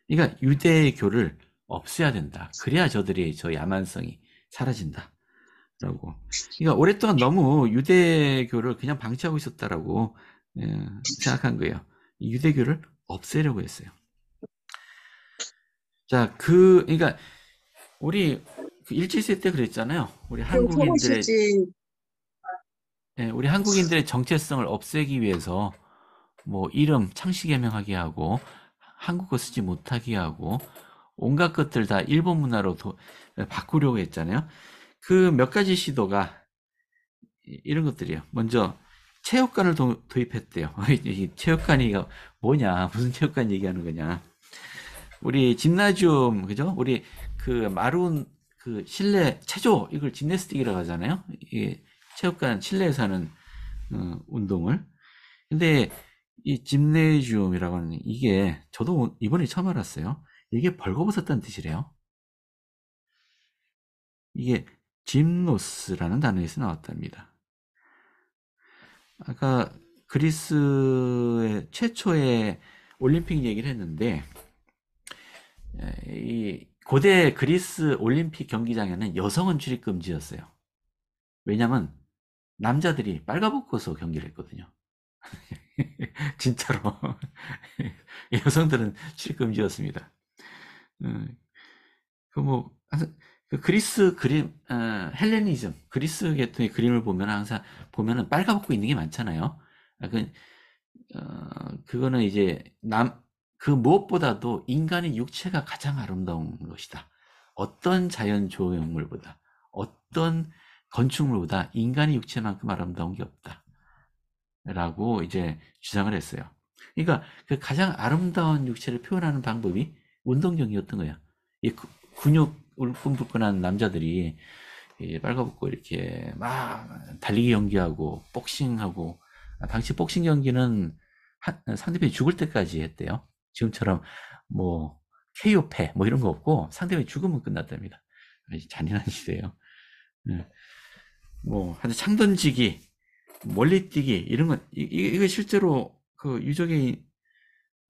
그러니까 유대교를 없애야 된다. 그래야 저들의 저 야만성이 사라진다. 라고. 그러니까 오랫동안 너무 유대교를 그냥 방치하고 있었다라고 예, 생각한 거예요. 유대교를 없애려고 했어요. 자, 그 그러니까 우리 그 일제시대 때 그랬잖아요. 우리 그 한국인들의 예, 우리 한국인들의 정체성을 없애기 위해서 뭐 이름 창씨개명하게 하고 한국어 쓰지 못하게 하고 온갖 것들 다 일본 문화로 도, 예, 바꾸려고 했잖아요. 그몇 가지 시도가 이런 것들이에요. 먼저 체육관을 도, 입했대요 체육관이 뭐냐? 무슨 체육관 얘기하는 거냐? 우리 짐나지움 그죠? 우리 그 마룬 그 실내 체조 이걸 짐네스틱이라고 하잖아요. 이 체육관 실내에서 하는 어, 운동을. 근데 이 짐네지움이라고 하는 이게 저도 이번에 처음 알았어요. 이게 벌거벗었다는 뜻이래요. 이게 짐노스라는 단어에서 나왔답니다. 아까 그리스의 최초의 올림픽 얘기를 했는데 예, 이 고대 그리스 올림픽 경기장에는 여성은 출입 금지였어요. 왜냐면 하 남자들이 빨가벗고서 경기를 했거든요. 진짜로 여성들은 출입 금지였습니다. 음, 그뭐 그 그리스 그림, 어, 헬레니즘, 그리스 계통의 그림을 보면 항상 보면은 빨가벗고 있는 게 많잖아요. 아, 그, 어, 그거는 이제 남, 그 무엇보다도 인간의 육체가 가장 아름다운 것이다. 어떤 자연 조형물보다, 어떤 건축물보다 인간의 육체만큼 아름다운 게 없다. 라고 이제 주장을 했어요. 그러니까 그 가장 아름다운 육체를 표현하는 방법이 운동경기였던거예요 근육 울끈불끈한 남자들이 빨가벗고 이렇게 막 달리기 경기하고 복싱하고 아, 당시 복싱 경기는 상대편이 죽을 때까지 했대요. 지금처럼 뭐 KO 패뭐 이런 거 없고 상대편이 죽으면 끝났답니다. 잔인한 시대예요. 예. 뭐 하여튼 창 던지기, 멀리 뛰기 이런 건 이, 이게 실제로 그 유적에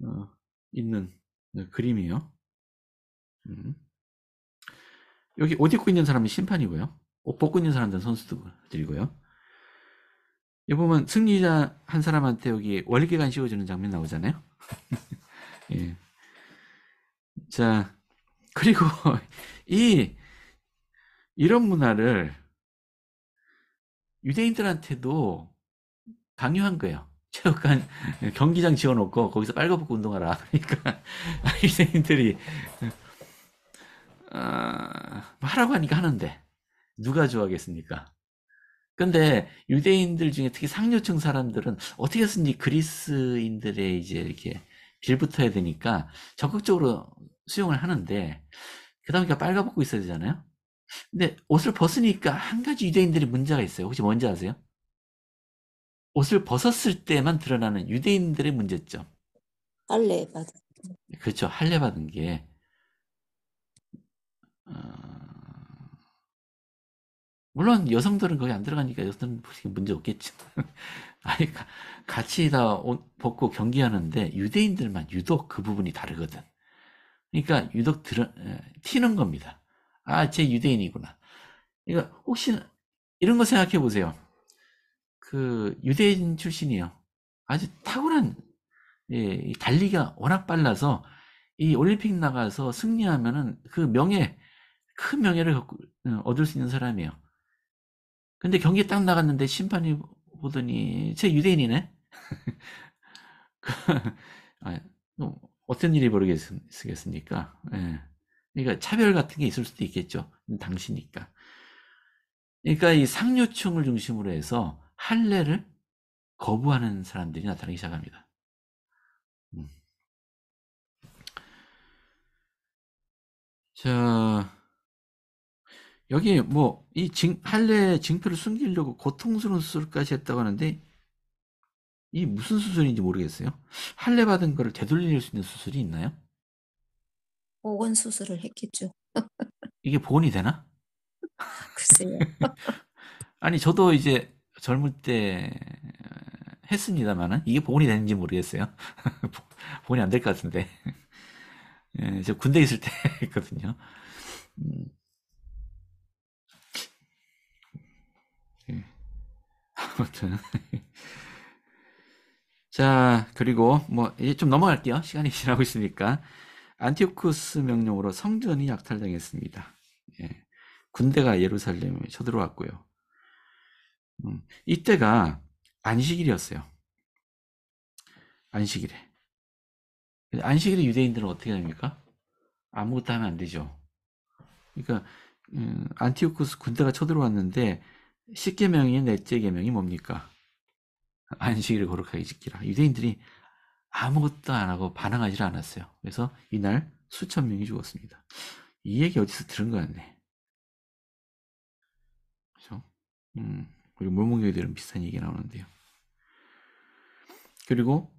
어, 있는 네, 그림이에요. 음. 여기 옷 입고 있는 사람은 심판이고요. 옷 벗고 있는 사람들은 선수들이고요. 여기 보면 승리자 한 사람한테 여기 원리기간 씌워주는 장면 나오잖아요. 예. 자, 그리고 이, 이런 문화를 유대인들한테도 강요한 거예요. 체육관 경기장 지어놓고 거기서 빨갛고 운동하라. 그러니까 유대인들이 아, 뭐 하라고 하니까 하는데 누가 좋아하겠습니까? 근데 유대인들 중에 특히 상류층 사람들은 어떻게 해서든지 그리스인들의 이제 이렇게 빌붙어야 되니까 적극적으로 수용을 하는데 그다음에 그러니까 빨가벗고 있어야 되잖아요. 근데 옷을 벗으니까 한 가지 유대인들이 문제가 있어요. 혹시 뭔지 아세요? 옷을 벗었을 때만 드러나는 유대인들의 문제점. 할례 받은. 그렇죠. 할례 받은 게 어, 물론 여성들은 거기안 들어가니까 여성들은 문제 없겠지. 아니 같이 다옷 벗고 경기하는데 유대인들만 유독 그 부분이 다르거든. 그러니까 유독 드러, 튀는 겁니다. 아, 제 유대인이구나. 그러니까 혹시 이런 거 생각해 보세요. 그 유대인 출신이요. 아주 탁월한 예, 달리기가 워낙 빨라서 이 올림픽 나가서 승리하면은 그 명예 큰 명예를 어, 얻을 수 있는 사람이에요. 근데 경기에 딱 나갔는데 심판이 보더니 제 유대인이네. 그, 아, 뭐 어떤 일이 벌어겠습니까? 예. 그러니까 차별 같은 게 있을 수도 있겠죠. 당시니까. 그러니까 이 상류층을 중심으로 해서 할례를 거부하는 사람들이 나타나기 시작합니다. 음. 자. 여기 뭐 이 할례 증표를 숨기려고 고통스러운 수술까지 했다고 하는데 이 무슨 수술인지 모르겠어요. 할례 받은 거를 되돌릴 수 있는 수술이 있나요? 보건 수술을 했겠죠. 이게 보건이 되나? 글쎄요. 아니 저도 이제 젊을 때 어, 했습니다만은 이게 보건이 되는지 모르겠어요. 보건이 안 될 것 같은데. 예, 저 군대 있을 때 했거든요. 음. 아무튼. 자, 그리고 뭐 이제 좀 넘어갈게요. 시간이 지나고 있으니까. 안티오쿠스 명령으로 성전이 약탈당했습니다. 예. 군대가 예루살렘에 쳐들어왔고요. 음, 이때가 안식일이었어요. 안식일에. 안식일에 유대인들은 어떻게 됩니까? 아무것도 하면 안 되죠. 그러니까 음, 안티오쿠스 군대가 쳐들어왔는데 십계명의 넷째 계명이 뭡니까? 안식일을 거룩하게 지키라. 유대인들이 아무것도 안 하고 반항하지 않았어요. 그래서 이날 수천 명이 죽었습니다. 이 얘기 어디서 들은 거 같네. 그죠? 렇 음, 그리고 물문교회들은 비슷한 얘기 나오는데요. 그리고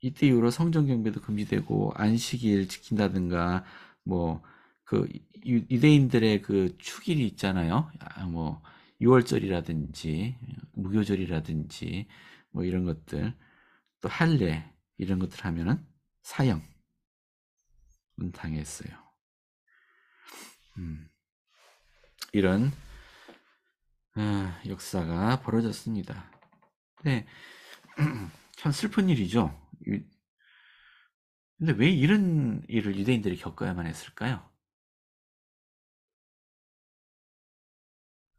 이때 이후로 성전 경배도 금지되고 안식일 지킨다든가 뭐 그 유대인들의 그 축일이 있잖아요. 아, 뭐 6월절이라든지 무교절이라든지 뭐 이런 것들 또 할례 이런 것들 하면은 사형 은 음, 당했어요. 음, 이런 아, 역사가 벌어졌습니다. 근참 슬픈 일이죠. 근데 왜 이런 일을 유대인들이 겪어야만 했을까요?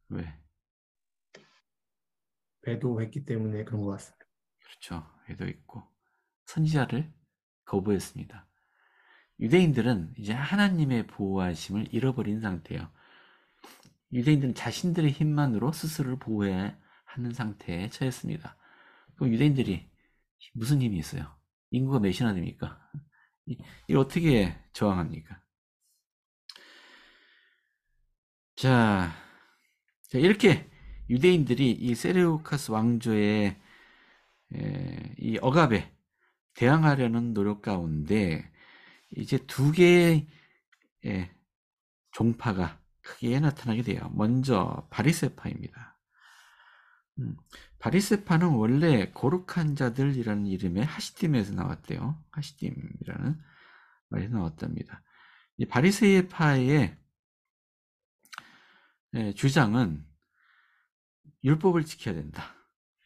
왜? 배도했기 때문에 그런 것 같습니다. 그렇죠. 배도 있고 선지자를 거부했습니다. 유대인들은 이제 하나님의 보호하심을 잃어버린 상태예요. 유대인들은 자신들의 힘만으로 스스로를 보호해야 하는 상태에 처했습니다. 그럼 유대인들이 무슨 힘이 있어요? 인구가 몇이나 됩니까? 이걸 어떻게 저항합니까? 자, 자 이렇게 유대인들이 이 세레우카스 왕조의 예, 이 억압에 대항하려는 노력 가운데 이제 두 개의 예, 종파가 크게 나타나게 돼요. 먼저 바리세파입니다. 음, 바리세파는 원래 고룩한 자들이라는 이름의 하시딤에서 나왔대요. 하시딤이라는 말에서 나왔답니다. 바리세파의 예, 주장은 율법을 지켜야 된다.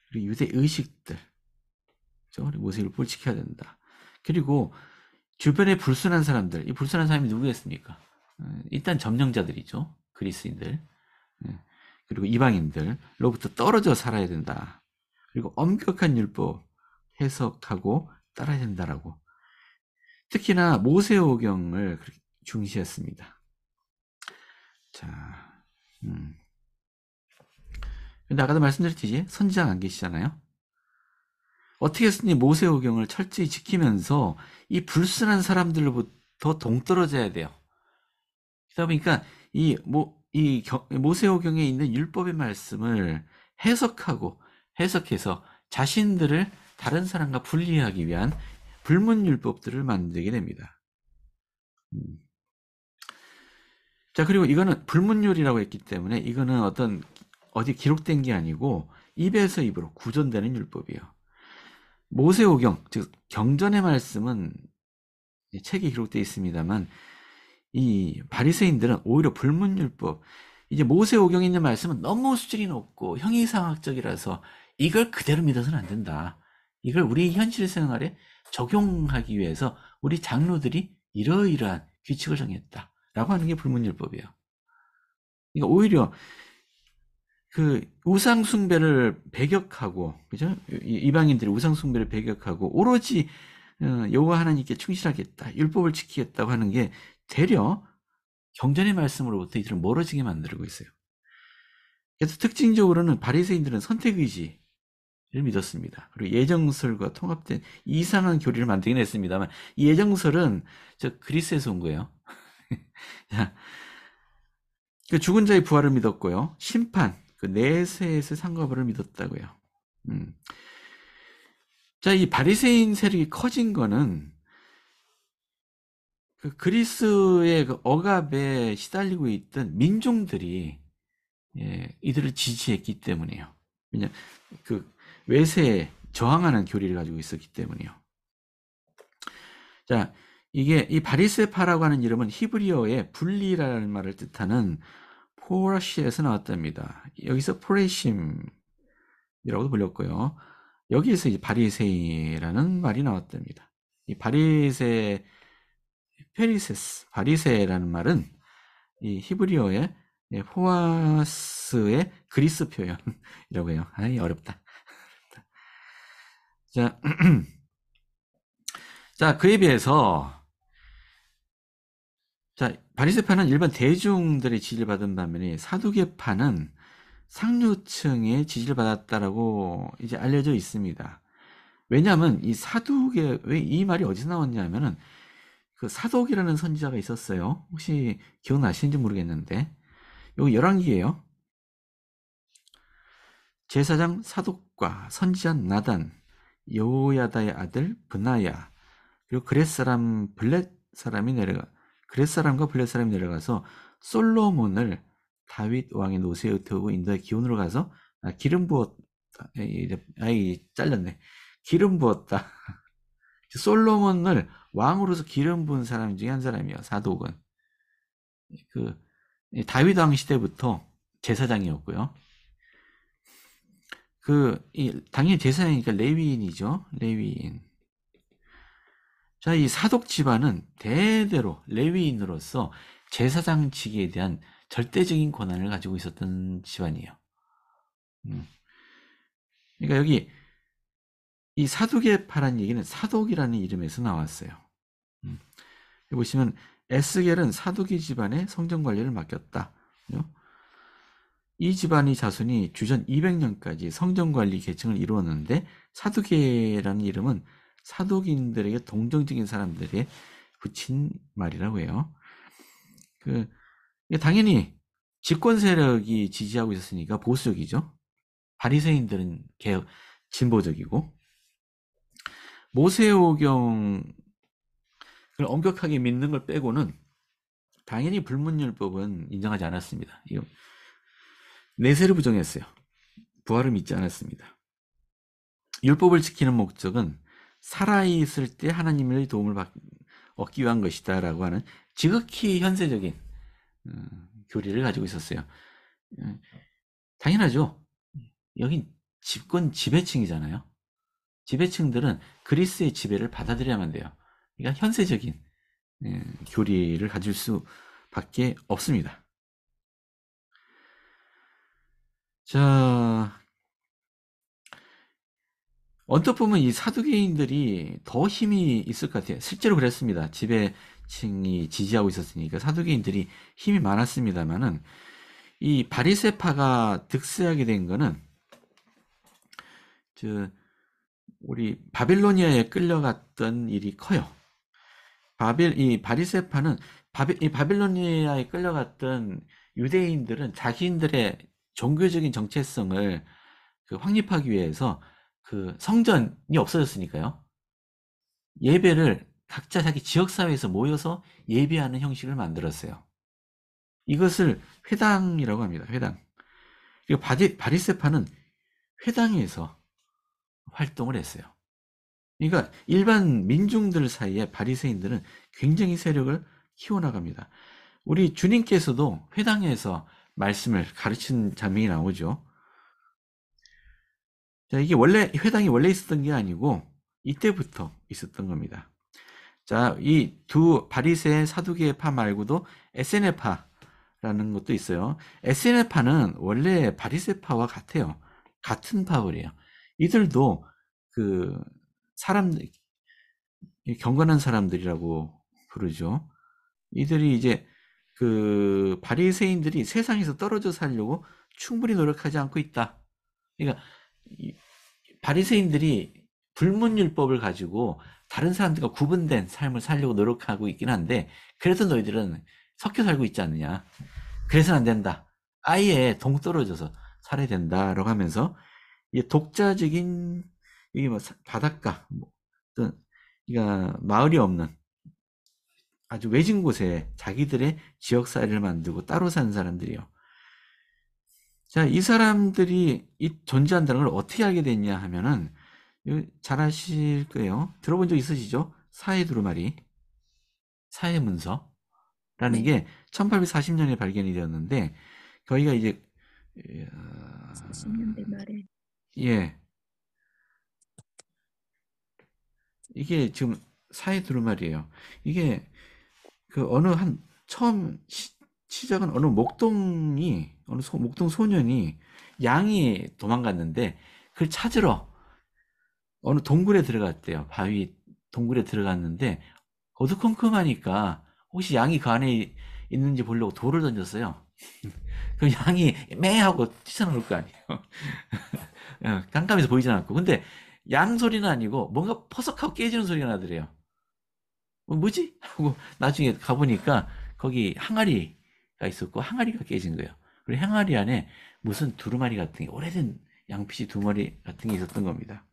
그리고 유대 의식들. 그죠? 모세 율법을 지켜야 된다. 그리고 주변에 불순한 사람들. 이 불순한 사람이 누구겠습니까? 음, 일단 점령자들이죠. 그리스인들. 음, 그리고 이방인들로부터 떨어져 살아야 된다. 그리고 엄격한 율법 해석하고 따라야 된다라고. 특히나 모세오경을 중시했습니다. 자, 음. 근데 아까도 말씀드렸듯이 선지자가 안 계시잖아요. 어떻게 했으니 모세오경을 철저히 지키면서 이 불순한 사람들로부터 동떨어져야 돼요. 그러다 보니까 이, 모, 이 경, 모세오경에 있는 율법의 말씀을 해석하고 해석해서 자신들을 다른 사람과 분리하기 위한 불문율법들을 만들게 됩니다. 음. 자, 그리고 이거는 불문율이라고 했기 때문에 이거는 어떤 어디 기록된 게 아니고 입에서 입으로 구전되는 율법이에요. 모세오경, 즉 경전의 말씀은 책에 기록되어 있습니다만 이 바리새인들은 오히려 불문율법, 이제 모세오경에 있는 말씀은 너무 수준이 높고 형이상학적이라서 이걸 그대로 믿어서는 안 된다. 이걸 우리 현실 생활에 적용하기 위해서 우리 장로들이 이러이러한 규칙을 정했다라고 하는 게 불문율법이에요. 그러니까 오히려 그 우상 숭배를 배격하고 그죠? 이방인들이 우상 숭배를 배격하고 오로지 어, 여호와 하나님께 충실하겠다, 율법을 지키겠다고 하는 게 되려 경전의 말씀으로부터 이들을 멀어지게 만들고 있어요. 그래서 특징적으로는 바리새인들은 선택 의지를 믿었습니다. 그리고 예정설과 통합된 이상한 교리를 만들긴 했습니다만 이 예정설은 저 그리스에서 온 거예요. 죽은 자의 부활을 믿었고요. 심판 그 내세에서 상과부를 믿었다고요. 음. 자, 이 바리새인 세력이 커진 거는 그 그리스의 그 억압에 시달리고 있던 민중들이 예, 이들을 지지했기 때문이에요. 왜냐, 그 외세에 저항하는 교리를 가지고 있었기 때문이요. 자, 이게 이 바리세파라고 하는 이름은 히브리어의 분리라는 말을 뜻하는 포라시에서 나왔답니다. 여기서 포레심이라고도 불렸고요. 여기에서 이 바리세이라는 말이 나왔답니다. 이 바리세 페리세스 바리세라는 말은 이 히브리어의 포아스의 예, 그리스 표현이라고 해요. 아이 어렵다. 자, 자 그에 비해서 자, 바리새파는 일반 대중들의 지지를 받은 반면에 사두개파는 상류층의 지지를 받았다라고 이제 알려져 있습니다. 왜냐하면 이 사두개 왜 이 말이 어디서 나왔냐면은 그 사독이라는 선지자가 있었어요. 혹시 기억나시는지 모르겠는데 여기 열왕기예요. 제사장 사독과 선지자 나단, 여호야다의 아들 분나야 그리고 그렛 사람 블렛 사람이 내려가 그렛 사람과 블렛 사람이 내려가서 솔로몬을 다윗 왕의 노새에 태우고 인도의 기온으로 가서 아, 기름 부었다. 아이 아, 잘렸네. 기름 부었다. 솔로몬을 왕으로서 기름 부은 사람 중에 한 사람이에요. 사독은 그 다윗 왕 시대부터 제사장이었고요. 그 당연히 제사장이니까 레위인이죠. 레위인. 자, 이 사독 집안은 대대로 레위인으로서 제사장 직에 대한 절대적인 권한을 가지고 있었던 집안이에요. 음. 그러니까 여기 이 사독의 파란 얘기는 사독이라는 이름에서 나왔어요. 음. 보시면 에스겔은 사독이 집안의 성전 관리를 맡겼다. 이 집안의 자손이 주전 200년까지 성전 관리 계층을 이루었는데 사두개라는 이름은 사도인들에게 동정적인 사람들이 붙인 말이라고 해요. 그 당연히 집권 세력이 지지하고 있었으니까 보수적이죠. 바리새인들은 개 진보적이고 모세오경을 엄격하게 믿는 걸 빼고는 당연히 불문율법은 인정하지 않았습니다. 이거 내세를 부정했어요. 부활을 믿지 않았습니다. 율법을 지키는 목적은 살아있을 때 하나님의 도움을 받, 얻기 위한 것이다 라고 하는 지극히 현세적인 음, 교리를 가지고 있었어요. 음, 당연하죠. 여긴 집권 지배층이잖아요. 지배층들은 그리스의 지배를 받아들여야만 돼요. 그러니까 현세적인 예, 교리를 가질 수밖에 없습니다. 자, 언뜻 보면 이 사두개인들이 더 힘이 있을 것 같아요. 실제로 그랬습니다. 지배층이 지지하고 있었으니까 사두개인들이 힘이 많았습니다만은 이 바리세파가 득세하게 된 거는 저 우리 바빌로니아에 끌려갔던 일이 커요. 바빌 이 바리세파는 바빌 이 바빌로니아에 끌려갔던 유대인들은 자기인들의 종교적인 정체성을 그 확립하기 위해서 그 성전이 없어졌으니까요. 예배를 각자 자기 지역사회에서 모여서 예배하는 형식을 만들었어요. 이것을 회당이라고 합니다. 회당. 그리고 바디, 바리세파는 회당에서 활동을 했어요. 그러니까 일반 민중들 사이에 바리세인들은 굉장히 세력을 키워나갑니다. 우리 주님께서도 회당에서 말씀을 가르친 장면이 나오죠. 자, 이게 원래 회당이 원래 있었던 게 아니고 이때부터 있었던 겁니다. 자, 이 두 바리새 사두개파 말고도 에세네파라는 것도 있어요. 에세네파는 원래 바리새파와 같아요. 같은 파벌이에요 이들도 그 사람 경건한 사람들이라고 부르죠. 이들이 이제 그 바리새인들이 세상에서 떨어져 살려고 충분히 노력하지 않고 있다. 그러니까 바리새인들이 불문율법을 가지고 다른 사람들과 구분된 삶을 살려고 노력하고 있긴 한데 그래서 너희들은 섞여 살고 있지 않느냐. 그래서는 안 된다. 아예 동떨어져서 살아야 된다라고 하면서 독자적인 이게 뭐 바닷가 뭐 어떤 그러니까 마을이 없는 아주 외진 곳에 자기들의 지역사회를 만들고 따로 사는 사람들이요. 자, 이 사람들이 이 존재한다는 걸 어떻게 알게 됐냐 하면은 잘 아실 거예요. 들어본 적 있으시죠? 사회 두루마리, 사회 문서라는 네. 게 1840년에 발견이 되었는데 저희가 이제 40년대 어, 말에 예 이게 지금 사회 두루마리예요. 이게 그 어느 한 처음 시작은 어느 목동이 어느 소, 목동 소년이 양이 도망갔는데 그걸 찾으러 어느 동굴에 들어갔대요. 바위 동굴에 들어갔는데 어두컴컴하니까 혹시 양이 그 안에 있는지 보려고 돌을 던졌어요. 그럼 양이 매 하고 뛰쳐나올 거 아니에요. 어, 깜깜해서 보이지 않았고. 근데 양 소리는 아니고 뭔가 퍼석하고 깨지는 소리가 나더래요. 어, 뭐지? 하고 나중에 가보니까 거기 항아리 가 있었고 항아리가 깨진 거예요. 그리고 항아리 안에 무슨 두루마리 같은 게 오래된 양피지 두마리 같은 게 있었던 겁니다.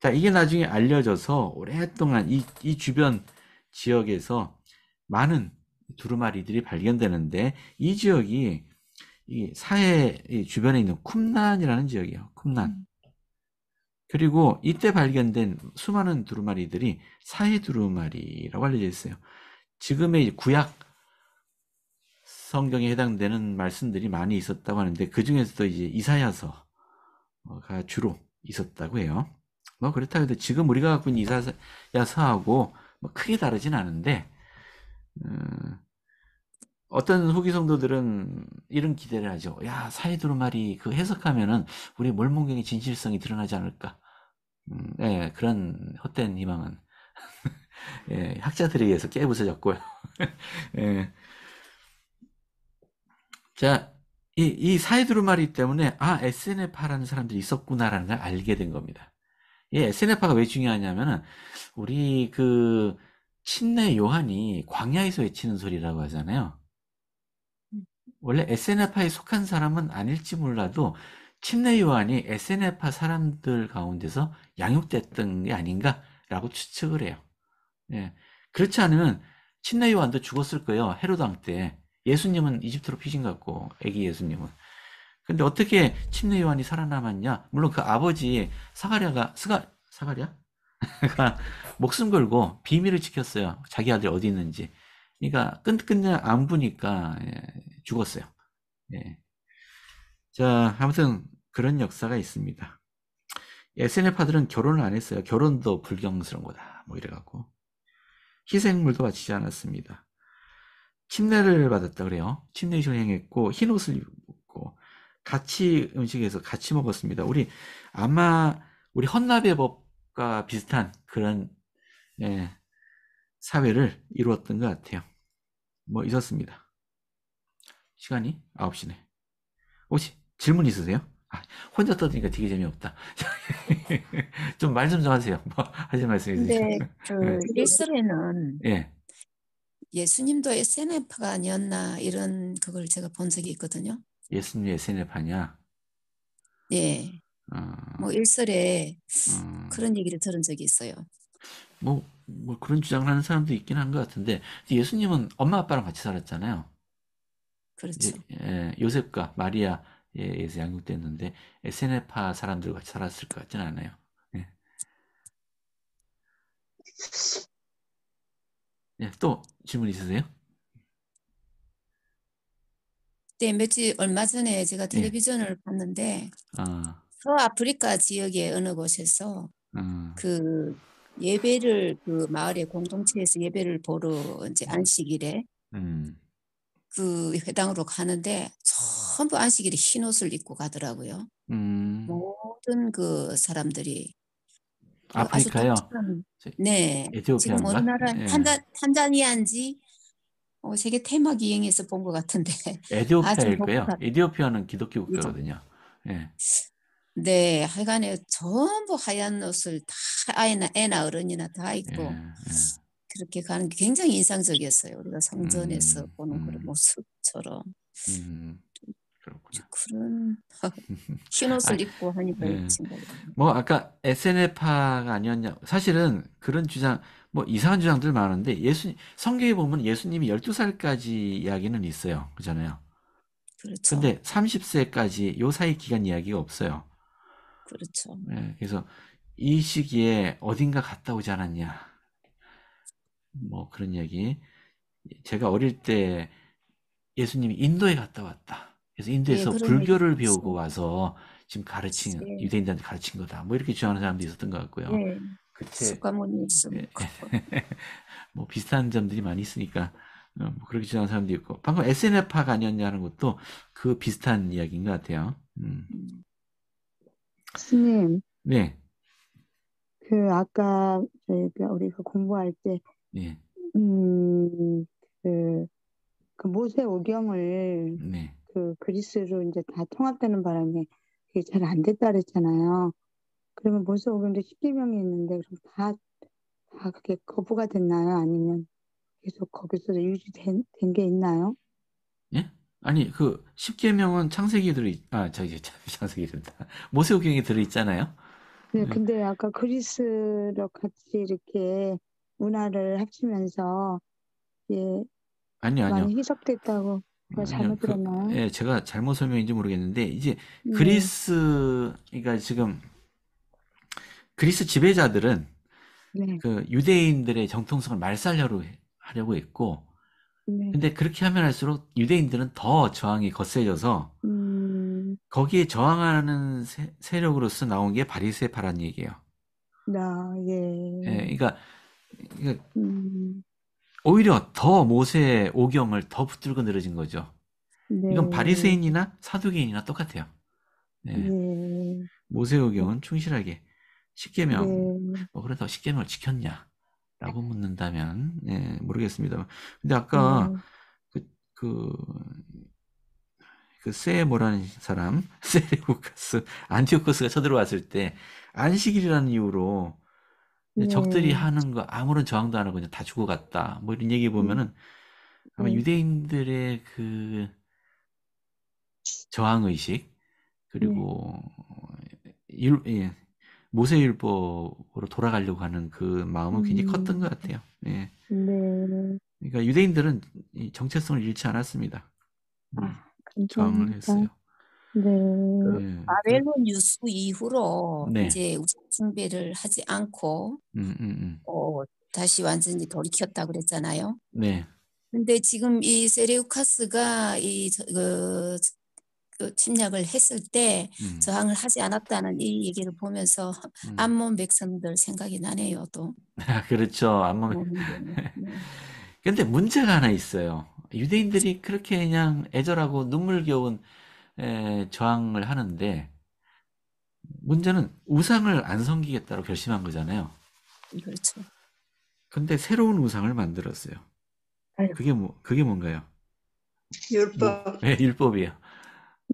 자, 이게 나중에 알려져서 오랫동안 이, 이 주변 지역에서 많은 두루마리들이 발견되는데 이 지역이 이 사해 주변에 있는 쿰난이라는 지역이에요. 쿰난. 음. 그리고 이때 발견된 수많은 두루마리들이 사해 두루마리라고 알려져 있어요. 지금의 구약 성경에 해당되는 말씀들이 많이 있었다고 하는데 그 중에서도 이제 이사야서가 주로 있었다고 해요. 뭐 그렇다 해도 지금 우리가 갖고 있는 이사야서하고 뭐 크게 다르진 않은데 음, 어떤 후기 성도들은 이런 기대를 하죠. 야 사이드로 말이 그 해석하면은 우리 몰몬경의 진실성이 드러나지 않을까. 음, 예, 그런 헛된 희망은 예, 학자들에 의해서 깨부서졌고요. 예, 자, 이, 이 사이드루마리 때문에 아 SNF파라는 사람들이 있었구나라는 걸 알게 된 겁니다. 이 SNF파가 왜 중요하냐면은 우리 그 친내 요한이 광야에서 외치는 소리라고 하잖아요. 원래 SNF파에 속한 사람은 아닐지 몰라도 친내 요한이 SNF파 사람들 가운데서 양육됐던 게 아닌가라고 추측을 해요. 예. 그렇지 않으면 친내 요한도 죽었을 거예요. 헤로당 때. 예수님은 이집트로 피신 같고 아기 예수님은 근데 어떻게 침례 요한이 살아남았냐? 물론 그 아버지 사가랴가 스가 사가랴가 목숨 걸고 비밀을 지켰어요. 자기 아들 어디 있는지. 그러니까 끈끈냥 안 보니까 예, 죽었어요. 예. 자, 아무튼 그런 역사가 있습니다. SNL파들은 결혼을 안 했어요. 결혼도 불경스러운 거다. 뭐 이래갖고. 희생물도 바치지 않았습니다. 침례를 받았다 그래요. 침례식을 행했고 흰 옷을 입고 같이 음식에서 같이 먹었습니다. 우리 아마 우리 헌납의 법과 비슷한 그런 예, 사회를 이루었던 것 같아요. 뭐 있었습니다. 시간이 9시네. 혹시 질문 있으세요? 아, 혼자 떠드니까 되게 재미없다. 좀 말씀 좀 하세요. 뭐 하실 말씀 있으세요? 네, 그 네. 예스는 예. 예수님도의 세네파가 아니었나 이런 그걸 제가 본 적이 있거든요. 예수님의 세네파냐? 예. 어... 뭐 일설에 어... 그런 얘기를 들은 적이 있어요. 뭐, 뭐 그런 주장을 하는 사람도 있긴 한 것 같은데 예수님은 엄마 아빠랑 같이 살았잖아요. 그렇죠. 예, 예, 요셉과 마리아에서 양육됐는데 세네파 사람들과 같이 살았을 것 같지는 않아요. 예. 네, 또 질문 있으세요? 네, 며칠 얼마 전에 제가 네. 텔레비전을 봤는데 아. 서아프리카 지역의 어느 곳에서 음. 그 예배를 그 마을의 공동체에서 예배를 보러 이제 안식일에 음. 그 회당으로 가는데 전부 안식일에 흰 옷을 입고 가더라고요. 음. 모든 그 사람들이 아, 아프리카요? 네. 지금 어느 나라 예. 탄자, 탄자니아인지 어, 세계 테마 기행에서 본 것 같은데. 에디오피아일 거예요. 에디오피아는 기독교 국가거든요. 예. 네, 하여간에 전부 하얀 옷을 다 아이나 애나 어른이나 다 입고 예, 예. 그렇게 가는 게 굉장히 인상적이었어요. 우리가 성전에서 음, 보는 음. 그런 모습처럼. 음. 그렇구나. 그런 흰옷을 아, 입고 하니까 네. 예. 뭐 아까 SNF파가 아니었냐 사실은 그런 주장 뭐 이상한 주장들 많은데 예수 성경에 보면 예수님이 12살까지 이야기는 있어요 그잖아요 그렇죠. 근데 30세까지 요 사이 기간 이야기가 없어요 그렇죠 네, 그래서 이 시기에 어딘가 갔다 오지 않았냐 뭐 그런 이야기 제가 어릴 때 예수님이 인도에 갔다 왔다 그래서 인도에서 예, 그런 얘기 불교를 배우고 와서 지금 가르친 예. 유대인들한테 가르친 거다. 뭐 이렇게 주장하는 사람도 있었던 것 같고요. 예. 그때 숙가문이 예. 있으니까. 뭐 비슷한 점들이 많이 있으니까 어, 뭐 그렇게 주장하는 사람도 있고 방금 s n f 가 아니었냐는 것도 그 비슷한 이야기인 것 같아요. 음. 스님. 네. 그 아까 저희가 우리가 공부할 때 예. 음, 그, 그 모세 오경을 네. 그 그리스로 이제 다 통합되는 바람에 그게 잘 안 됐다 그랬잖아요. 그러면 모세 오0 0 1 십계명이 있는데 그럼 다다 그게 거부가 됐나요? 아니면 계속 거기서 유지된 게 있나요? 예? 아니 그1 0계명은 창세기 들이아 저기 창세기 된다 모세오경에 들어 있잖아요. 네, 네, 근데 아까 그리스로 같이 이렇게 문화를 합치면서 예 아니, 많이 희석됐다고. 제가 잘못 그, 들었나요? 예, 제가 잘못 설명인지 모르겠는데 이제 네. 그리스 그러니까 지금 그리스 지배자들은 네. 그 유대인들의 정통성을 말살려로 하려고 했고 네. 근데 그렇게 하면 할수록 유대인들은 더 저항이 거세져서 음... 거기에 저항하는 세, 력으로서 나온 게바리새파라는 얘기예요. 나 아, 예. 예, 그러니까, 그러니까 음... 오히려 더 모세의 오경을 더 붙들고 늘어진 거죠. 네. 이건 바리새인이나 사두개인이나 똑같아요. 네. 네. 모세 오경은 충실하게 십계명 네. 뭐 그래도 십계명을 지켰냐라고 묻는다면 네, 모르겠습니다만 근데 아까 네. 그 그, 그 세모라는 사람 세레우카스 안티오코스가 쳐들어왔을 때 안식일이라는 이유로 음. 적들이 네. 하는 거 아무런 저항도 안 하고 그냥 다 죽어갔다. 뭐 이런 얘기 보면은 음. 아마 음. 유대인들의 그 저항 의식 그리고 네. 율, 예, 모세 율법으로 돌아가려고 하는 그 마음은 굉장히 컸던 것 음. 같아요. 예. 네. 그러니까 유대인들은 정체성을 잃지 않았습니다. 아, 저항을 했어요. 아 네. 바벨론 음, 그 뉴스 이후로 네. 이제 우상 숭배를 하지 않고 음, 음, 음. 어, 다시 완전히 돌이켰다 그랬잖아요. 네. 근데 지금 이 세레우카스가 이 그, 그 침략을 했을 때 음. 저항을 하지 않았다는 이 얘기를 보면서 음. 암몬 백성들 생각이 나네요 또. 아, 그렇죠 암몬. 네. 근데 문제가 하나 있어요. 유대인들이 그렇게 그냥 애절하고 눈물겨운 에, 저항을 하는데 문제는 우상을 안섬기겠다고 결심한 거잖아요. 그렇죠. 근데 새로운 우상을 만들었어요. 그게 뭐 그게 뭔가요? 율법. 뭐, 네, 율법이요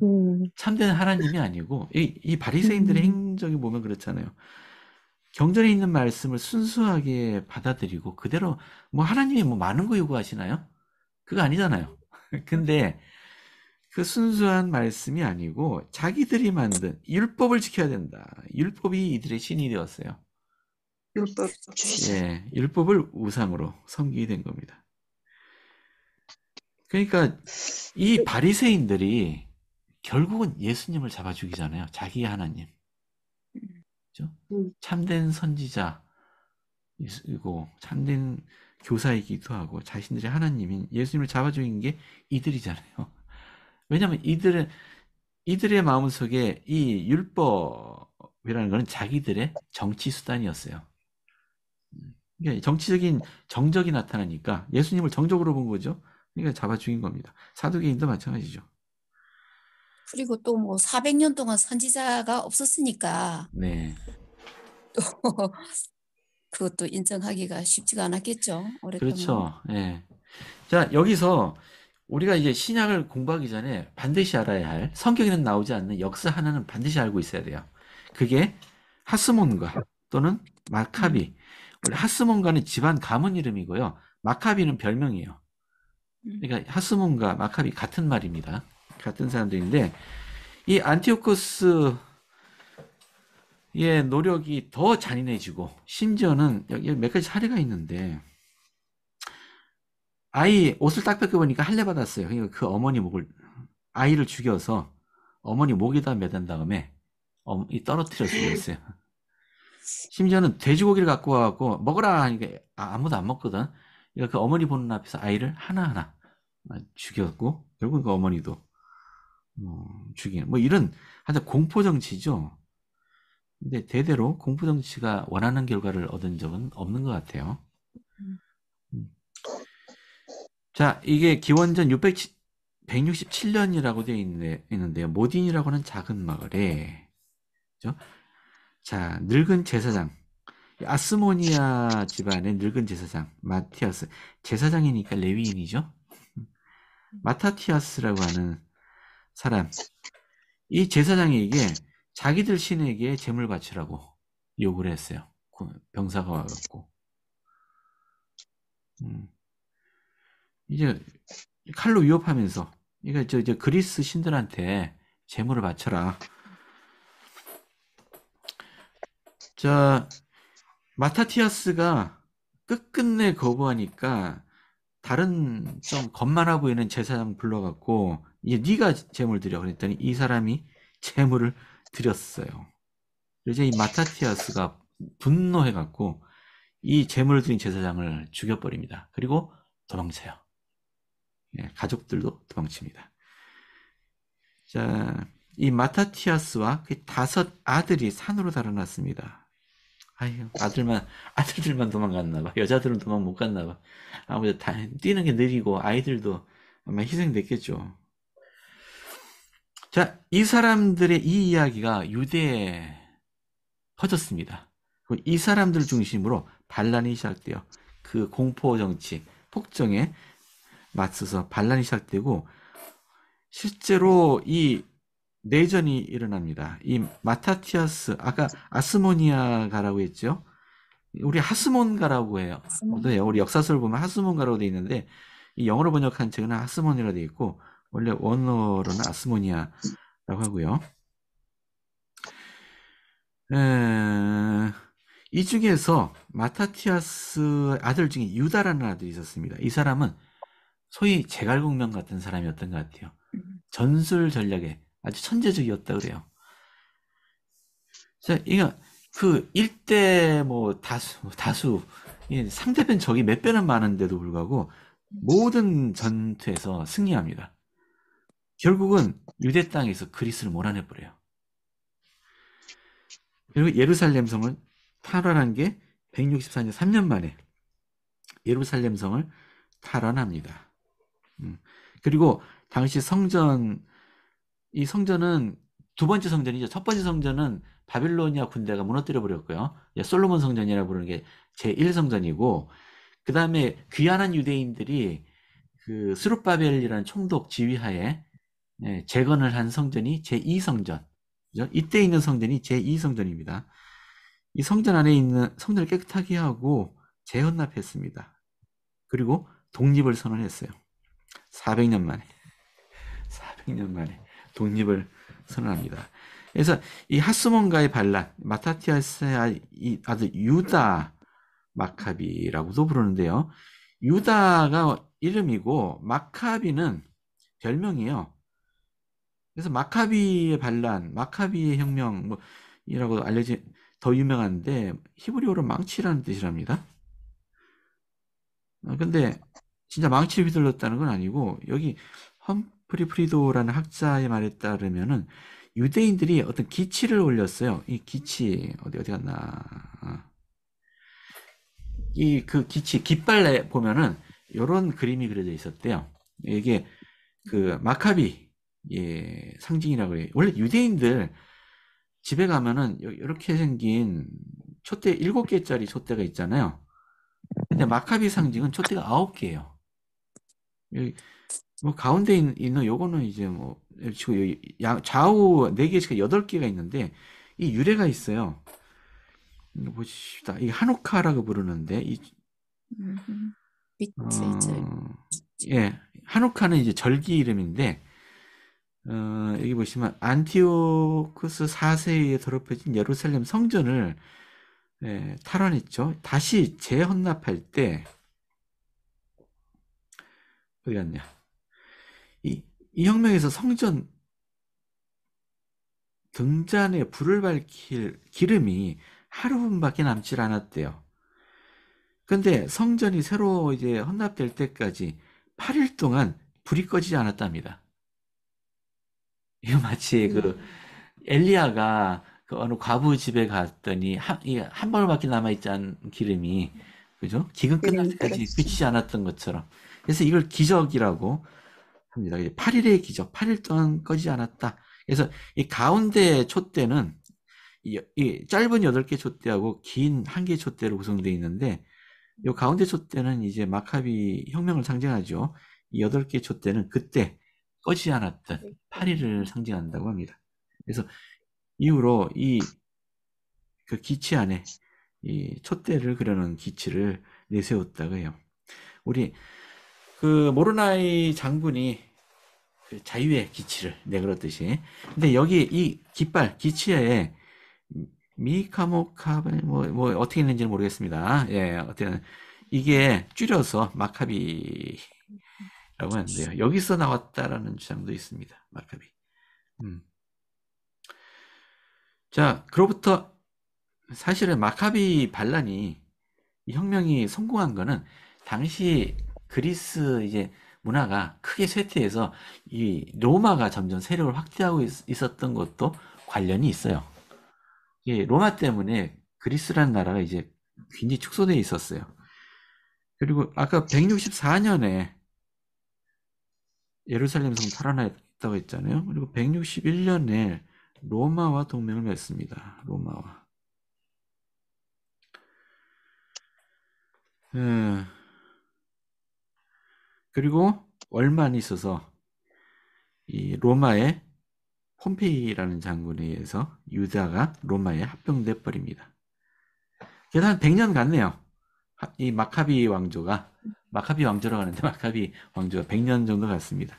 음. 참된 하나님이 아니고 이, 이 바리새인들의 음. 행적이 보면 그렇잖아요. 경전에 있는 말씀을 순수하게 받아들이고 그대로 뭐 하나님이 뭐 많은 거 요구하시나요? 그거 아니잖아요. 근데 그 순수한 말씀이 아니고 자기들이 만든 율법을 지켜야 된다. 율법이 이들의 신이 되었어요. 율법 예, 율법을 우상으로 섬기게 된 겁니다. 그러니까 이 그 바리새인들이 결국은 예수님을 잡아 죽이잖아요. 자기 하나님. 그렇죠? 참된 선지자이고 참된 교사이기도 하고 자신들의 하나님인 예수님을 잡아 죽인 게 이들이잖아요. 왜냐하면 이들은 이들의 마음속에 이 율법이라는 것은 자기들의 정치 수단이었어요. 그러니까 정치적인 정적이 나타나니까 예수님을 정적으로 본 거죠. 그러니까 잡아 죽인 겁니다. 사두개인도 마찬가지죠. 그리고 또 뭐 400년 동안 선지자가 없었으니까 네. 또 그것도 인정하기가 쉽지가 않았겠죠. 오랫동안. 그렇죠. 네. 자 여기서 우리가 이제 신약을 공부하기 전에 반드시 알아야 할 성경에는 나오지 않는 역사 하나는 반드시 알고 있어야 돼요. 그게 하스몬과 또는 마카비. 원래 하스몬과는 집안 가문 이름이고요. 마카비는 별명이에요. 그러니까 하스몬과 마카비 같은 말입니다. 같은 사람들인데 이 안티오코스의 노력이 더 잔인해지고 심지어는 여기 몇 가지 사례가 있는데 아이 옷을 딱 벗겨보니까 할례 받았어요. 그러니까 그 어머니 목을 아이를 죽여서 어머니 목에다 매단 다음에 이 떨어뜨려 죽였어요. 심지어는 돼지고기를 갖고 와갖고 먹어라 하니까 아, 아무도 안 먹거든. 그러니까 그 어머니 보는 앞에서 아이를 하나하나 죽였고 결국 그 어머니도 어, 죽이는 뭐 이런 하여 공포 정치죠. 근데 대대로 공포 정치가 원하는 결과를 얻은 적은 없는 것 같아요. 자, 이게 기원전 6 6 7년이라고 되어 있는데, 요 모딘이라고 하는 작은 마을에, 그죠? 자, 늙은 제사장. 아스모니아 집안의 늙은 제사장, 마티아스. 제사장이니까 레위인이죠? 음. 마타티아스라고 하는 사람. 이 제사장에게 자기들 신에게 재물 바치라고 요구를 했어요. 그 병사가 와갖고. 음. 이제 칼로 위협하면서 이거 저 이제 그리스 신들한테 재물을 바쳐라. 자 마타티아스가 끝끝내 거부하니까 다른 좀 겁만하고 있는 제사장 불러갖고 이제 네가 재물 드려 그랬더니 이 사람이 재물을 드렸어요. 이제 이 마타티아스가 분노해갖고 이 재물을 드린 제사장을 죽여버립니다. 그리고 도망쳐요. 예, 가족들도 도망칩니다. 자, 이 마타티아스와 그 다섯 아들이 산으로 달아났습니다. 아유, 아들만, 아들들만 도망갔나 봐. 여자들은 도망 못 갔나 봐. 아무래도 다, 뛰는 게 느리고 아이들도 아마 희생됐겠죠. 자, 이 사람들의 이 이야기가 유대에 퍼졌습니다. 이 사람들 중심으로 반란이 시작되어 그 공포 정치, 폭정에 맞서서 반란이 시작되고 실제로 이 내전이 일어납니다. 이 마타티아스 아까 아스모니아가라고 했죠. 우리 하스몬가라고 해요. 하스몬. 네, 우리 역사서를 보면 하스몬가라고 돼 있는데 이 영어로 번역한 책은 하스몬이라 돼 있고 원래 원어로는 아스모니아라고 하고요. 에... 이 중에서 마타티아스 아들 중에 유다라는 아들이 있었습니다. 이 사람은 소위 제갈공명 같은 사람이었던 것 같아요. 음. 전술 전략에 아주 천재적이었다 그래요. 자, 이거 그 1대 뭐 다수 뭐 다수 상대편 적이 몇 배는 많은데도 불구하고 모든 전투에서 승리합니다. 결국은 유대 땅에서 그리스를 몰아내 버려요. 그리고 예루살렘 성을 탈환한 게 164년 3년 만에 예루살렘 성을 탈환합니다. 음. 그리고 당시 성전 이 성전은 두 번째 성전이죠. 첫 번째 성전은 바빌로니아 군대가 무너뜨려 버렸고요. 솔로몬 성전이라 고 부르는 게 제1 성전이고 그 다음에 귀환한 유대인들이 그 스룹바벨이라는 총독 지휘하에 예, 재건을 한 성전이 제2 성전. 이때 있는 성전이 제2 성전입니다. 이 성전 안에 있는 성전을 깨끗하게 하고 재헌납했습니다. 그리고 독립을 선언했어요. 400년 만에 400년 만에 독립을 선언합니다. 그래서 이 하스몬가의 반란, 마타티아스의 아, 아들 유다 마카비라고도 부르는데요. 유다가 이름이고 마카비는 별명이에요. 그래서 마카비의 반란, 마카비의 혁명 뭐 이라고 알려진 더 유명한데 히브리어로 망치라는 뜻이랍니다. 어, 근데 진짜 망치를 휘둘렀다는 건 아니고 여기 험프리 프리도라는 학자의 말에 따르면은 유대인들이 어떤 기치를 올렸어요. 이 기치 어디 어디 갔나? 아. 이그 기치 깃발에 보면은 이런 그림이 그려져 있었대요. 이게 그 마카비 예, 상징이라고 해요. 원래 유대인들 집에 가면은 이렇게 생긴 촛대 7 개짜리 촛대가 있잖아요. 근데 마카비 상징은 촛대가 9 개예요. 뭐 가운데 있는 요거는 이제 뭐 지금 양 좌우 네 개씩 여덟 개가 있는데 이 유래가 있어요. 보십시다. 이 한우카라고 부르는데 이 빛이 어, 예 한우카는 이제 절기 이름인데 어, 여기 보시면 안티오크스 4세에 더럽혀진 예루살렘 성전을 예, 탈환했죠. 다시 재헌납할 때 흘렸냐? 이, 이 혁명에서 성전 등잔에 불을 밝힐 기름이 하루분밖에 남질 않았대요. 근데 성전이 새로 이제 헌납될 때까지 8일 동안 불이 꺼지지 않았답니다. 이거 마치 네. 그엘리아가그 어느 과부 집에 갔더니 한, 한방밖에 남아있지 않은 기름이 그죠? 기금 끝날 네, 때까지 비치지 그렇죠. 않았던 것처럼 그래서 이걸 기적이라고 합니다. 8일의 기적, 8일 동안 꺼지지 않았다. 그래서 이 가운데 촛대는 이, 이 짧은 8개 촛대하고 긴 1개 촛대로 구성되어 있는데 이 가운데 촛대는 이제 마카비 혁명을 상징하죠. 이 8개 촛대는 그때 꺼지지 않았던 8일을 상징한다고 합니다. 그래서 이후로 이 그 기치 안에 이 촛대를 그려놓은 기치를 내세웠다고 해요. 우리 그 모르나이 장군이 그 자유의 기치를 내걸었듯이 근데 여기 이 깃발 기치에 미카모카 뭐, 뭐 어떻게 있는지는 모르겠습니다. 예, 어쨌든 이게 줄여서 마카비라고 하는데요. 여기서 나왔다라는 주장도 있습니다. 마카비. 음. 자, 그로부터 사실은 마카비 반란이 혁명이 성공한 거는 당시 그리스 이제 문화가 크게 쇠퇴해서 이 로마가 점점 세력을 확대하고 있, 었던 것도 관련이 있어요. 예, 로마 때문에 그리스라는 나라가 이제 굉장히 축소돼 있었어요. 그리고 아까 164년에 예루살렘 성 탈환했다고 했잖아요. 그리고 161년에 로마와 동맹을 맺습니다. 로마와. 음. 그리고 얼마 안 있어서 이 로마의 폼페이라는 장군에 의해서 유다가 로마에 합병돼 버립니다. 계래 100년 갔네요. 이 마카비 왕조가 마카비 왕조라고 하는데 마카비 왕조가 100년 정도 갔습니다.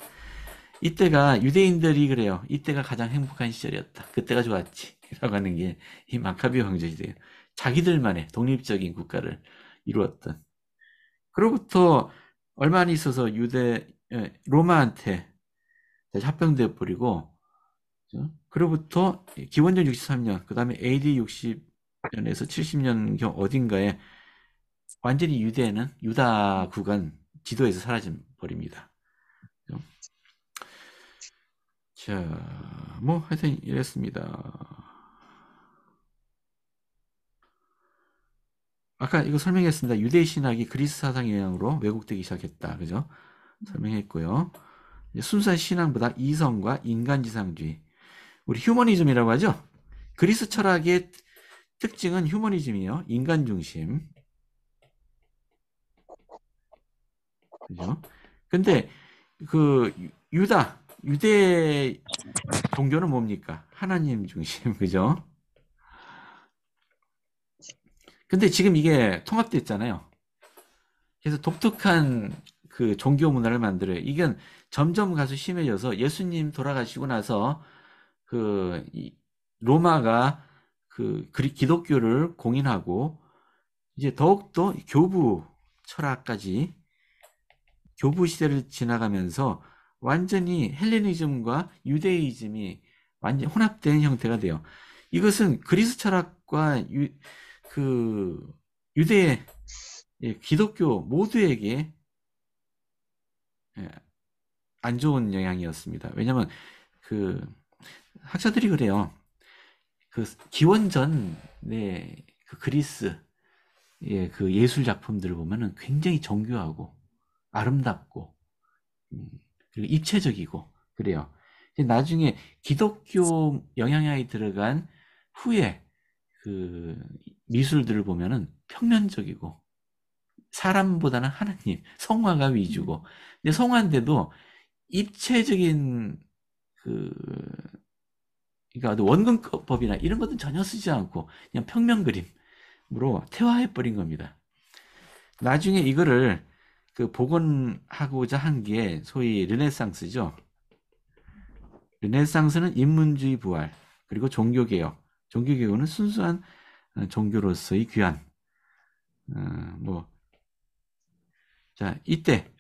이때가 유대인들이 그래요. 이때가 가장 행복한 시절이었다. 그때가 좋았지. 라고 하는 게 이 마카비 왕조 시대예요. 자기들만의 독립적인 국가를 이루었던. 그로부터 얼마 안 있어서 유대 예, 로마한테 다시 합병되어 버리고 그로부터 기원전 63년 그다음에 AD 60년에서 70년경 어딘가에 완전히 유대는 유다 구간 지도에서 사라진 버립니다. 자, 뭐 하여튼 이랬습니다. 아까 이거 설명했습니다. 유대 신학이 그리스 사상의 영향으로 왜곡되기 시작했다. 그죠? 설명했고요. 순수한 신앙보다 이성과 인간지상주의. 우리 휴머니즘이라고 하죠? 그리스 철학의 특징은 휴머니즘이에요. 인간 중심. 그죠? 근데 그 유다, 유대 종교는 뭡니까? 하나님 중심. 그죠? 근데 지금 이게 통합됐잖아요. 그래서 독특한 그 종교 문화를 만들어요. 이건 점점 가서 심해져서 예수님 돌아가시고 나서 그 로마가 그 기독교를 공인하고 이제 더욱더 교부 철학까지 교부 시대를 지나가면서 완전히 헬레니즘과 유대이즘이 완전 혼합된 형태가 돼요. 이것은 그리스 철학과 유, 그 유대 예, 기독교 모두에게 예, 안 좋은 영향이었습니다. 왜냐하면 그 학자들이 그래요. 그 기원전 네그 그리스 예, 그 예술 작품들을 보면은 굉장히 정교하고 아름답고 음, 그리고 입체적이고 그래요. 나중에 기독교 영향이 들어간 후에 그 미술들을 보면은 평면적이고 사람보다는 하나님, 성화가 위주고 음. 근데 성화인데도 입체적인 그 그러니까 원근법이나 이런 것도 전혀 쓰지 않고 그냥 평면 그림으로 퇴화해 버린 겁니다. 나중에 이거를 그 복원하고자 한 게 소위 르네상스죠. 르네상스는 인문주의 부활 그리고 종교개혁. 종교개혁은 순수한 종교로서의 귀한 어, 뭐자 이때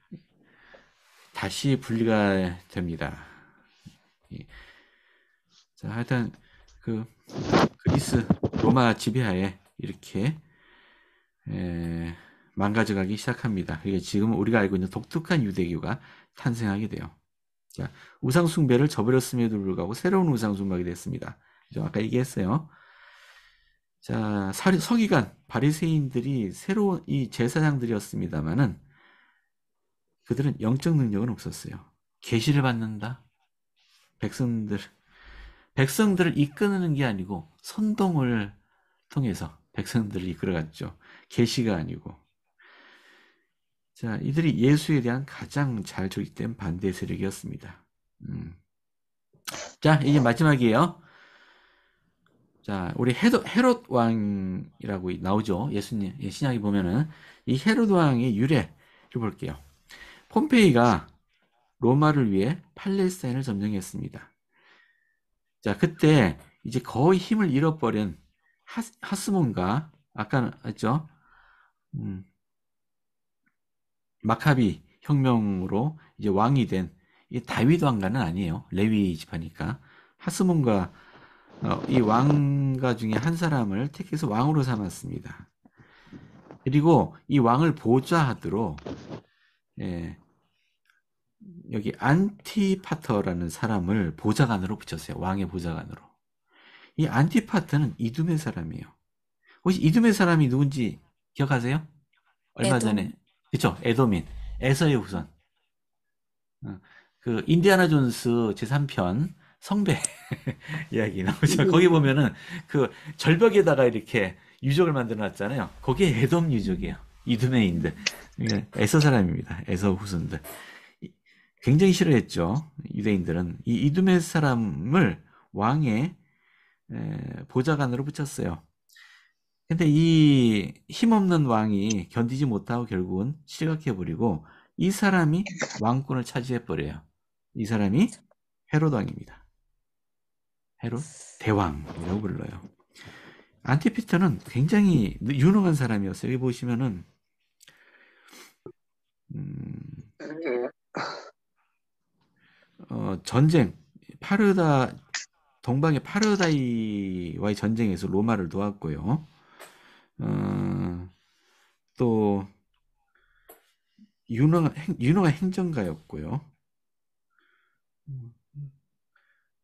다시 분리가 됩니다. 예. 자 하여튼 그 그리스 로마 지배하에 이렇게 에, 망가져가기 시작합니다. 그게 그러니까 지금 우리가 알고 있는 독특한 유대교가 탄생하게 돼요. 자, 우상숭배를 저버렸음에도 불구하고 새로운 우상숭배가 됐습니다. 아까 얘기했어요. 자, 서기관 바리새인들이 새로운 이 제사장들이었습니다만은 그들은 영적 능력은 없었어요. 계시를 받는다. 백성들 백성들을 이끄는 게 아니고 선동을 통해서 백성들을 이끌어갔죠. 계시가 아니고. 자, 이들이 예수에 대한 가장 잘 조직된 반대 세력이었습니다. 음. 자, 이제 마지막이에요. 자, 우리 헤롯, 헤롯 왕이라고 나오죠. 예수님, 예, 신약에 보면은 이 헤롯 왕의 유래를 볼게요. 폼페이가 로마를 위해 팔레스타인을 점령했습니다. 자, 그때 이제 거의 힘을 잃어버린 하스몬과 아까 했죠. 음, 마카비 혁명으로 이제 왕이 된 다윗 왕과는 아니에요. 레위 집하니까 하스몬과 어, 이 왕가 중에 한 사람을 택해서 왕으로 삼았습니다. 그리고 이 왕을 보좌하도록 예, 여기 안티파터라는 사람을 보좌관으로 붙였어요. 왕의 보좌관으로. 이 안티파터는 이둠의 사람이에요. 혹시 이둠의 사람이 누군지 기억하세요? 얼마 에돔. 전에 그쵸? 에도민 에서의 후손. 어, 그 인디아나 존스 제3편 성배 이야기 나오죠. 음. 거기 보면은 그 절벽에다가 이렇게 유적을 만들어 놨잖아요. 거기에 에돔 유적이에요. 이두메인들. 에서 사람입니다. 에서 후손들. 굉장히 싫어했죠. 유대인들은. 이 이두메 사람을 왕의 보좌관으로 붙였어요. 근데 이 힘없는 왕이 견디지 못하고 결국은 실각해버리고 이 사람이 왕권을 차지해버려요. 이 사람이 헤로당입니다 헤롯 대왕이라고 불러요. 안티피터는 굉장히 유능한 사람이었어요. 여기 보시면은 음, 어, 전쟁 파르다 동방의 파르다이와의 전쟁에서 로마를 도왔고요. 어, 또 유능한 유능한 행정가였고요.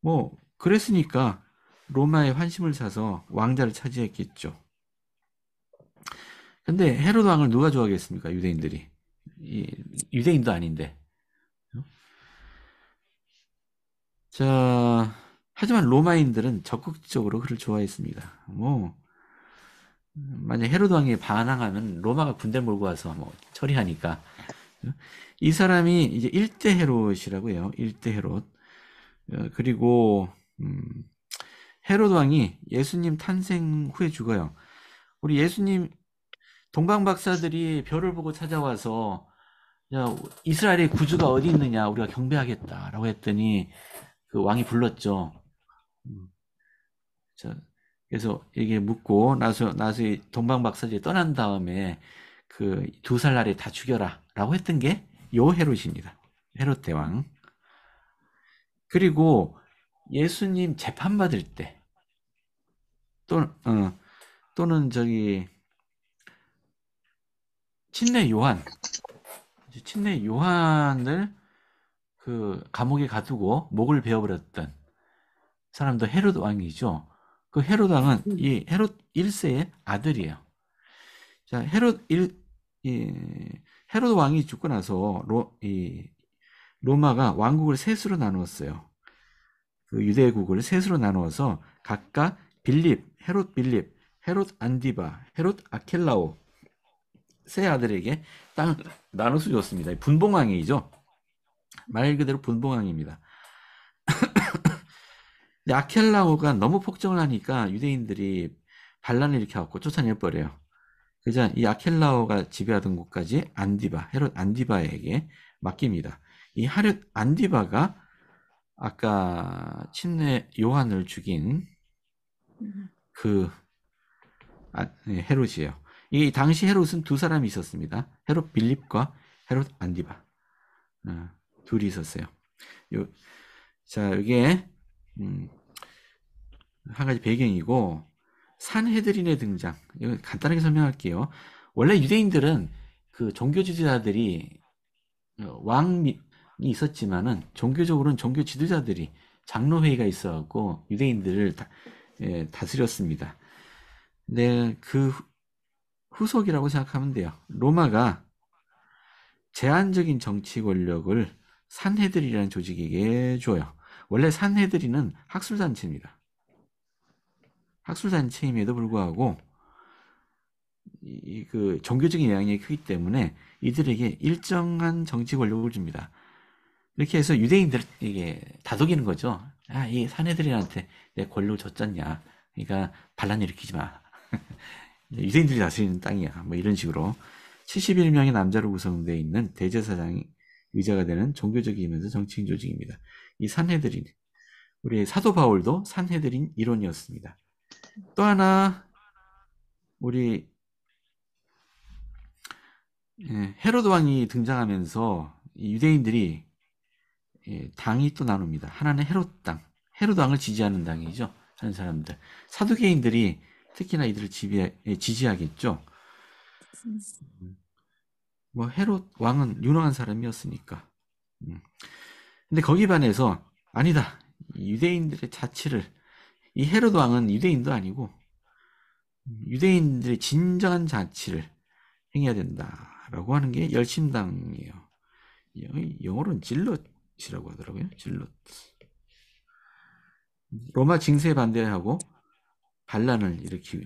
뭐 그랬으니까 로마의 환심을 사서 왕자를 차지했겠죠. 근데 헤로드 왕을 누가 좋아하겠습니까? 유대인들이. 유대인도 아닌데. 자, 하지만 로마인들은 적극적으로 그를 좋아했습니다. 뭐, 만약 헤로드 왕이 반항하면 로마가 군대 몰고 와서 뭐 처리하니까. 이 사람이 이제 일대 헤롯이라고 해요. 일대 헤롯. 어, 그리고 음, 헤롯 왕이 예수님 탄생 후에 죽어요. 우리 예수님 동방 박사들이 별을 보고 찾아와서 야, 이스라엘의 구주가 어디 있느냐 우리가 경배하겠다라고 했더니 그 왕이 불렀죠. 음, 자, 그래서 이게 묻고 나서 나서 동방 박사들이 떠난 다음에 그 두 살 날에 다 죽여라라고 했던 게 요 헤롯입니다. 헤롯 대왕. 그리고 예수님 재판받을 때 또는 어, 또는 저기 친례 요한 친례 요한을 그 감옥에 가두고 목을 베어버렸던 사람도 헤롯 왕이죠. 그 헤롯 왕은 음. 이 헤롯 1세의 아들이에요. 자, 헤롯 1, 이, 헤롯 왕이 죽고 나서 로, 이, 로마가 왕국을 셋으로 나누었어요. 그 유대국을 셋으로 나누어서 각각 빌립, 헤롯 빌립, 헤롯 안디바, 헤롯 아켈라오 세 아들에게 땅을 나눠서 줬습니다. 분봉왕이죠. 말 그대로 분봉왕입니다. 아켈라오가 너무 폭정을 하니까 유대인들이 반란을 일으켜갖고 쫓아내버려요. 그자 이 아켈라오가 지배하던 곳까지 안디바, 헤롯 안디바에게 맡깁니다. 이 하렷 안디바가 아까 침례 요한을 죽인 그 아, 네, 헤롯이에요. 이 당시 헤롯은 두 사람이 있었습니다. 헤롯 빌립과 헤롯 안디바 어, 둘이 있었어요. 요, 자 이게 음, 한 가지 배경이고 산헤드린의 등장. 이거 간단하게 설명할게요. 원래 유대인들은 그 종교 지도자들이 어, 왕 있었지만은 종교적으로는 종교 지도자들이 장로회의가 있어갖고 유대인들을 다, 예, 다스렸습니다. 근데 그 후속이라고 생각하면 돼요. 로마가 제한적인 정치 권력을 산헤들이라는 조직에게 줘요. 원래 산헤들이는 학술단체입니다. 학술단체임에도 불구하고 이 그 종교적인 영향이 크기 때문에 이들에게 일정한 정치 권력을 줍니다. 이렇게 해서 유대인들 에게 다독이는 거죠. 아, 이 사내들한테 이내 권력을 줬잖냐. 그러니까 반란 일으키지 마. 유대인들이 다스리는 땅이야. 뭐 이런 식으로 71명의 남자로 구성되어 있는 대제사장이 의자가 되는 종교적이면서 정치인 조직입니다. 이산해들린 우리 사도 바울도 산해들린 이론이었습니다. 또 하나 우리 예, 헤로드 왕이 등장하면서 유대인들이 예, 당이 또 나눕니다. 하나는 헤롯 당, 헤롯 왕을 지지하는 당이죠. 하는 사람들, 사두개인들이 특히나 이들을 지배, 예, 지지하겠죠. 음, 뭐 헤롯 왕은 유능한 사람이었으니까. 음, 근데 거기 반해서 아니다. 유대인들의 자치를 이 헤롯 왕은 유대인도 아니고 음, 유대인들의 진정한 자치를 행해야 된다라고 하는 게 열심당이에요. 영어로는 질러 질롯이라고 하더라고요. 질롯. 로마 징세 반대하고 반란을 일으키고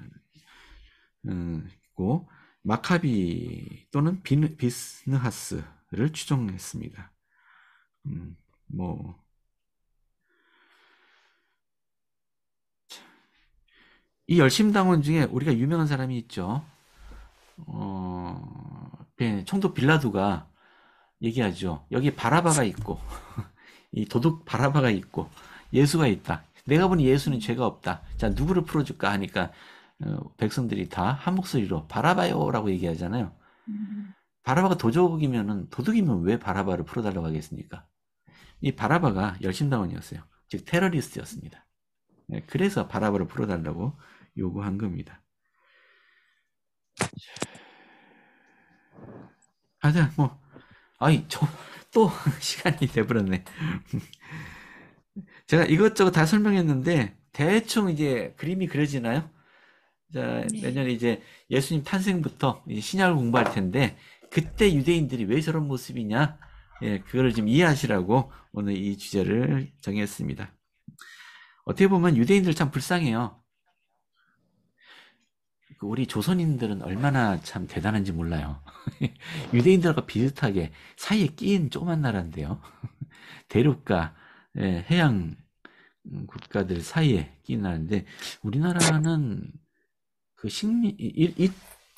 마카비 또는 빈, 비스느하스를 추종했습니다. 음, 뭐이 열심당원 중에 우리가 유명한 사람이 있죠. 어, 청도 빌라도가 얘기하죠. 여기 바라바가 있고 이 도둑 바라바가 있고 예수가 있다. 내가 보니 예수는 죄가 없다. 자 누구를 풀어줄까 하니까 어, 백성들이 다 한 목소리로 바라바요라고 얘기하잖아요. 바라바가 도적이면은 도둑이면 왜 바라바를 풀어달라고 하겠습니까? 이 바라바가 열심당원이었어요. 즉 테러리스트였습니다. 네, 그래서 바라바를 풀어달라고 요구한 겁니다. 하여뭐 아이 저 또 시간이 돼버렸네. 제가 이것저것 다 설명했는데 대충 이제 그림이 그려지나요? 자, 네. 내년에 이제 예수님 탄생부터 이제 신약을 공부할 텐데 그때 유대인들이 왜 저런 모습이냐? 예, 그거를 좀 이해하시라고 오늘 이 주제를 정했습니다. 어떻게 보면 유대인들 참 불쌍해요. 그 우리 조선인들은 얼마나 참 대단한지 몰라요. 유대인들과 비슷하게 사이에 끼인 조만 나라인데요. 대륙과 예, 해양 국가들 사이에 끼인 나라인데 우리나라는 그 식민 이, 이,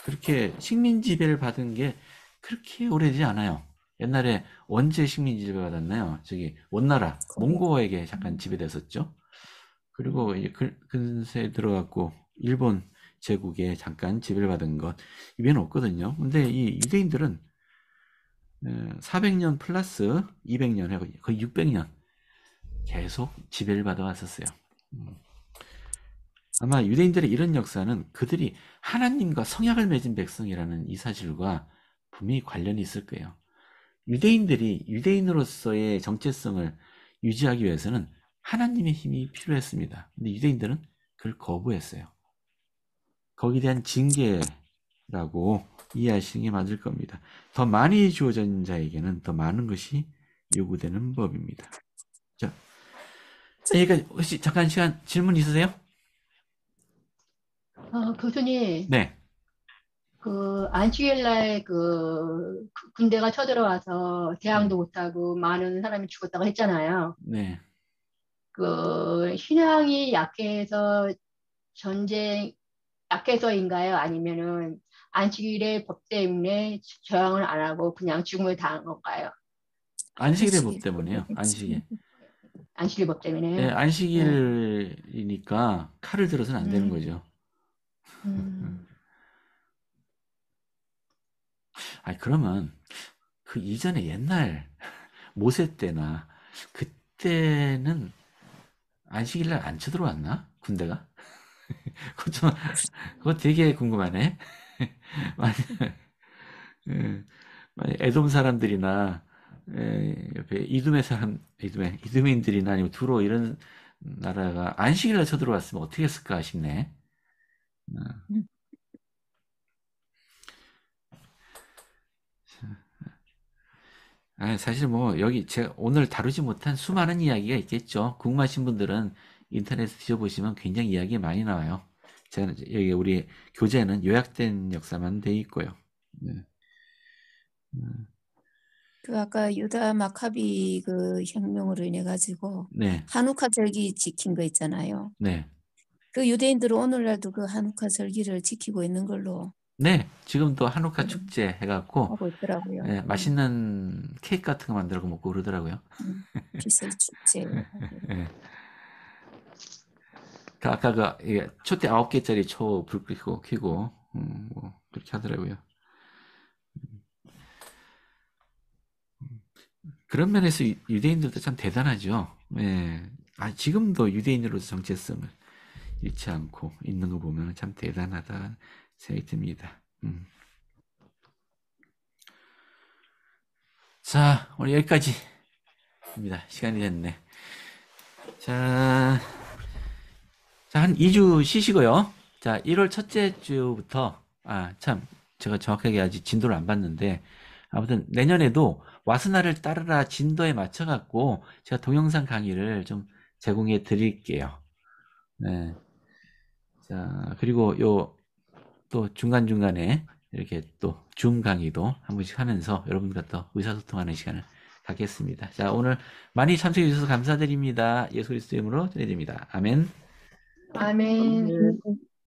그렇게 식민 지배를 받은 게 그렇게 오래지 않아요. 옛날에 언제 식민 지배 받았나요? 저기 원나라 몽고에게 잠깐 지배됐었죠. 그리고 이제 근세에 들어갔고 일본 제국에 잠깐 지배받은 것이변는 없거든요. 근데 이 유대인들은 400년 어, 플러스 200년 하고 거의 600년 계속 지배를 받아 왔었어요. 음. 아마 유대인들의 이런 역사는 그들이 하나님과 성약을 맺은 백성이라는 이 사실과 분명히 관련이 있을 거예요. 유대인들이 유대인으로서의 정체성을 유지하기 위해서는 하나님의 힘이 필요했습니다. 근데 유대인들은 그걸 거부했어요. 거기에 대한 징계라고 이해하시는 게 맞을 겁니다. 더 많이 주어진 자에게는 더 많은 것이 요구되는 법입니다. 자, 러니까 혹시 잠깐 시간 질문 있으세요? 어, 교수님. 네. 그 안식일날 그 군대가 쳐들어와서 대항도 네. 못하고 많은 사람이 죽었다고 했잖아요. 네. 그 신앙이 약해서 전쟁 약해서인가요? 아니면은 안식일의 법 때문에 저항을 안 하고 그냥 죽음을 당한 건가요? 안식일의 법 때문에요. 안식일. 안식일 법 때문에. 네, 안식일이니까 네. 칼을 들어서는 안 음. 되는 거죠. 음. 아 그러면 그 이전에 옛날 모세 때나 그때는 안식일날 안 쳐들어왔나 군대가? 그거 좀, 그거 되게 궁금하네. 만약, 에돔 예, 사람들이나 예, 옆에 이듬메 사람, 이듬메 이두민들이나 아니면 두로 이런 나라가 안식일 날 쳐들어왔으면 어떻게 했을까 싶네. 음. 사실 뭐 여기 제가 오늘 다루지 못한 수많은 이야기가 있겠죠. 궁금하신 분들은 인터넷에 뒤져보시면 굉장히 이야기 많이 나와요. 제가 여기 우리 교재는 요약된 역사만 돼 있고요. 네. 음. 그 아까 유다 마카비 그 혁명으로 인해 가지고 네. 한우카 절기 지킨 거 있잖아요. 네. 그 유대인들은 오늘날도 그 한우카 절기를 지키고 있는 걸로. 네, 지금도 한우카 음. 축제 해갖고 하고 있더라고요. 네, 맛있는 케이크 같은 거 만들고 먹고 그러더라고요. 음. 비슷 축제. 네. 그 아까가 예, 초대 아홉 개짜리 초불 끄고 켜고 음, 뭐 그렇게 하더라고요. 그런 면에서 유대인들도 참 대단하죠. 예. 아, 지금도 유대인으로서 정체성을 잃지 않고 있는 거 보면 참 대단하다 생각이 듭니다. 음. 자, 오늘 여기까지입니다. 시간이 됐네. 자. 자, 한 2주 쉬시고요. 자, 1월 첫째 주부터, 아, 참, 제가 정확하게 아직 진도를 안 봤는데, 아무튼 내년에도 와스나를 따르라 진도에 맞춰갖고, 제가 동영상 강의를 좀 제공해 드릴게요. 네. 자, 그리고 요, 또 중간중간에 이렇게 또 줌 강의도 한 번씩 하면서 여러분과 또 의사소통하는 시간을 갖겠습니다. 자, 오늘 많이 참석해 주셔서 감사드립니다. 예수 그리스도 이름으로 전해드립니다. 아멘. I mean,